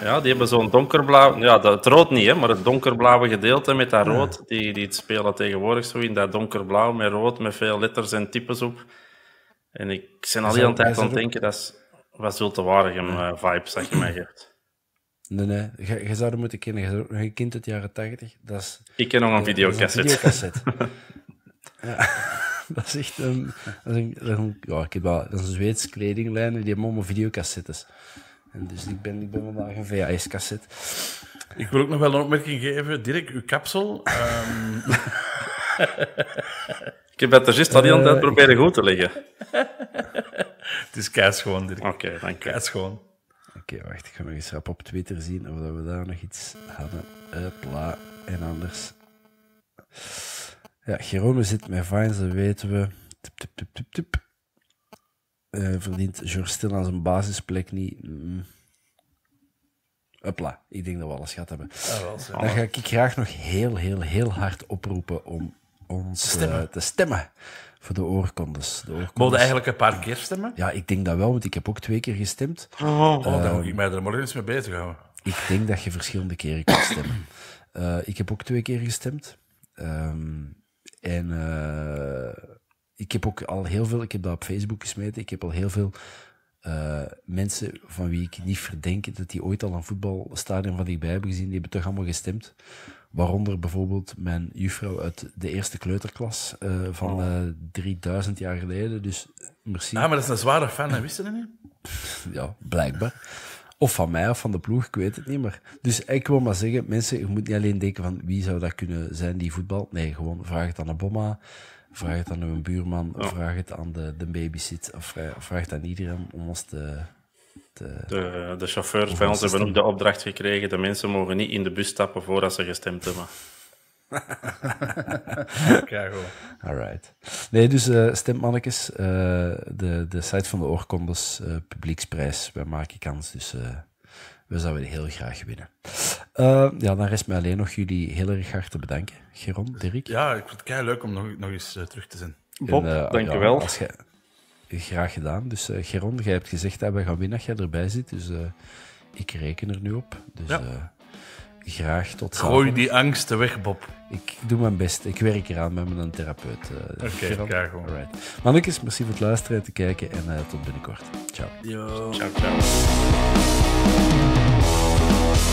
Ja, die hebben zo'n donkerblauw... Ja, het rood niet, hè, maar het donkerblauwe gedeelte met dat rood, ja. die, die spelen tegenwoordig zo in dat donkerblauw met rood, met veel letters en types op. En ik ben al die aan het denken, dat is wat Zulte waregem eh, vibes dat je mij, geeft Nee, nee. Je, zou er moeten kennen. Je, kind uit de jaren 80. ik ken nog een videocassette. videocassette. ja, dat is echt een... Dat is een, ja, ik heb wel, een kledinglijn. Die hebben allemaal videocassettes. En dus ik ben, ik ben vandaag een VHS-cassette. Ik wil ook nog wel een opmerking geven. Dirk, uw kapsel. Ehm, ik heb het er juist al niet aan eh. proberen goed te leggen. het is gewoon, Dirk. Oké, dan dank je. Oké, wacht. Ik ga nog eens rap op Twitter zien of we daar nog iets hadden. Hopla. En anders... Ja, Jerome zit met Vines, dat weten we. Tup, tup, tup, tup, tup. Eh, verdient George Stil zijn basisplek niet. Mm. ik denk dat we alles gehad hebben. Dan ga ik graag nog heel, heel, heel hard oproepen om ons eh, te stemmen voor de oorkondes. De oorkondes. eigenlijk een paar keer stemmen? Ja, ik denk dat wel, want ik heb ook twee keer gestemd. Oh, oh, oh. oh dan ehm, moet ik mij er morgen eens mee bezighouden. Ik denk dat je verschillende keren kunt stemmen. Eh, ik heb ook twee keer gestemd. Um, en ik heb ook al heel veel, ik heb dat op Facebook gesmeten, ik heb al heel veel eh, mensen van wie ik niet verdenk dat die ooit al een voetbalstadion van dichtbij hebben gezien, die hebben toch allemaal gestemd. Waaronder bijvoorbeeld mijn juffrouw uit de eerste kleuterklas eh, van 3000 eh, jaar geleden. Dus merci. Ah, maar dat is een zware fan, wist je niet? ja, blijkbaar. Of van mij of van de ploeg, ik weet het niet meer. Dus ik wil maar zeggen, mensen, je moet niet alleen denken van wie zou dat kunnen zijn, die voetbal. Nee, gewoon vraag het aan Obama. Vraag het aan uw buurman, ja. vraag het aan de, de babysit, of vraag, het aan iedereen om ons te... de, de chauffeurs van ons hebben ook de opdracht gekregen, de mensen mogen niet in de bus stappen voordat ze gestemd hebben. Kijk All Alright. Nee, dus uh, eh, stemmannetjes, eh, de, de site van de oorkondes, uh, publieksprijs, wij maken kans, dus... We zouden heel graag winnen. Eh, ja, dan rest mij alleen nog jullie heel erg hard te bedanken. Geron, Dirk. Ja, ik vind het leuk om nog, nog eens eh, terug te zijn. Bob, en, uh, eh, dankjewel. Ja, graag gedaan. Dus Geron, jij hebt gezegd dat we gaan winnen als jij erbij zit. Dus ik reken er nu op. Dus graag tot Gooi die angsten weg, Bob. Ik doe mijn best. Ik werk eraan met mijn therapeut. Oké, okay, gewoon. Right. Mannekes, merci voor het luisteren en te kijken. En tot binnenkort. Ciao. Ciao, ciao.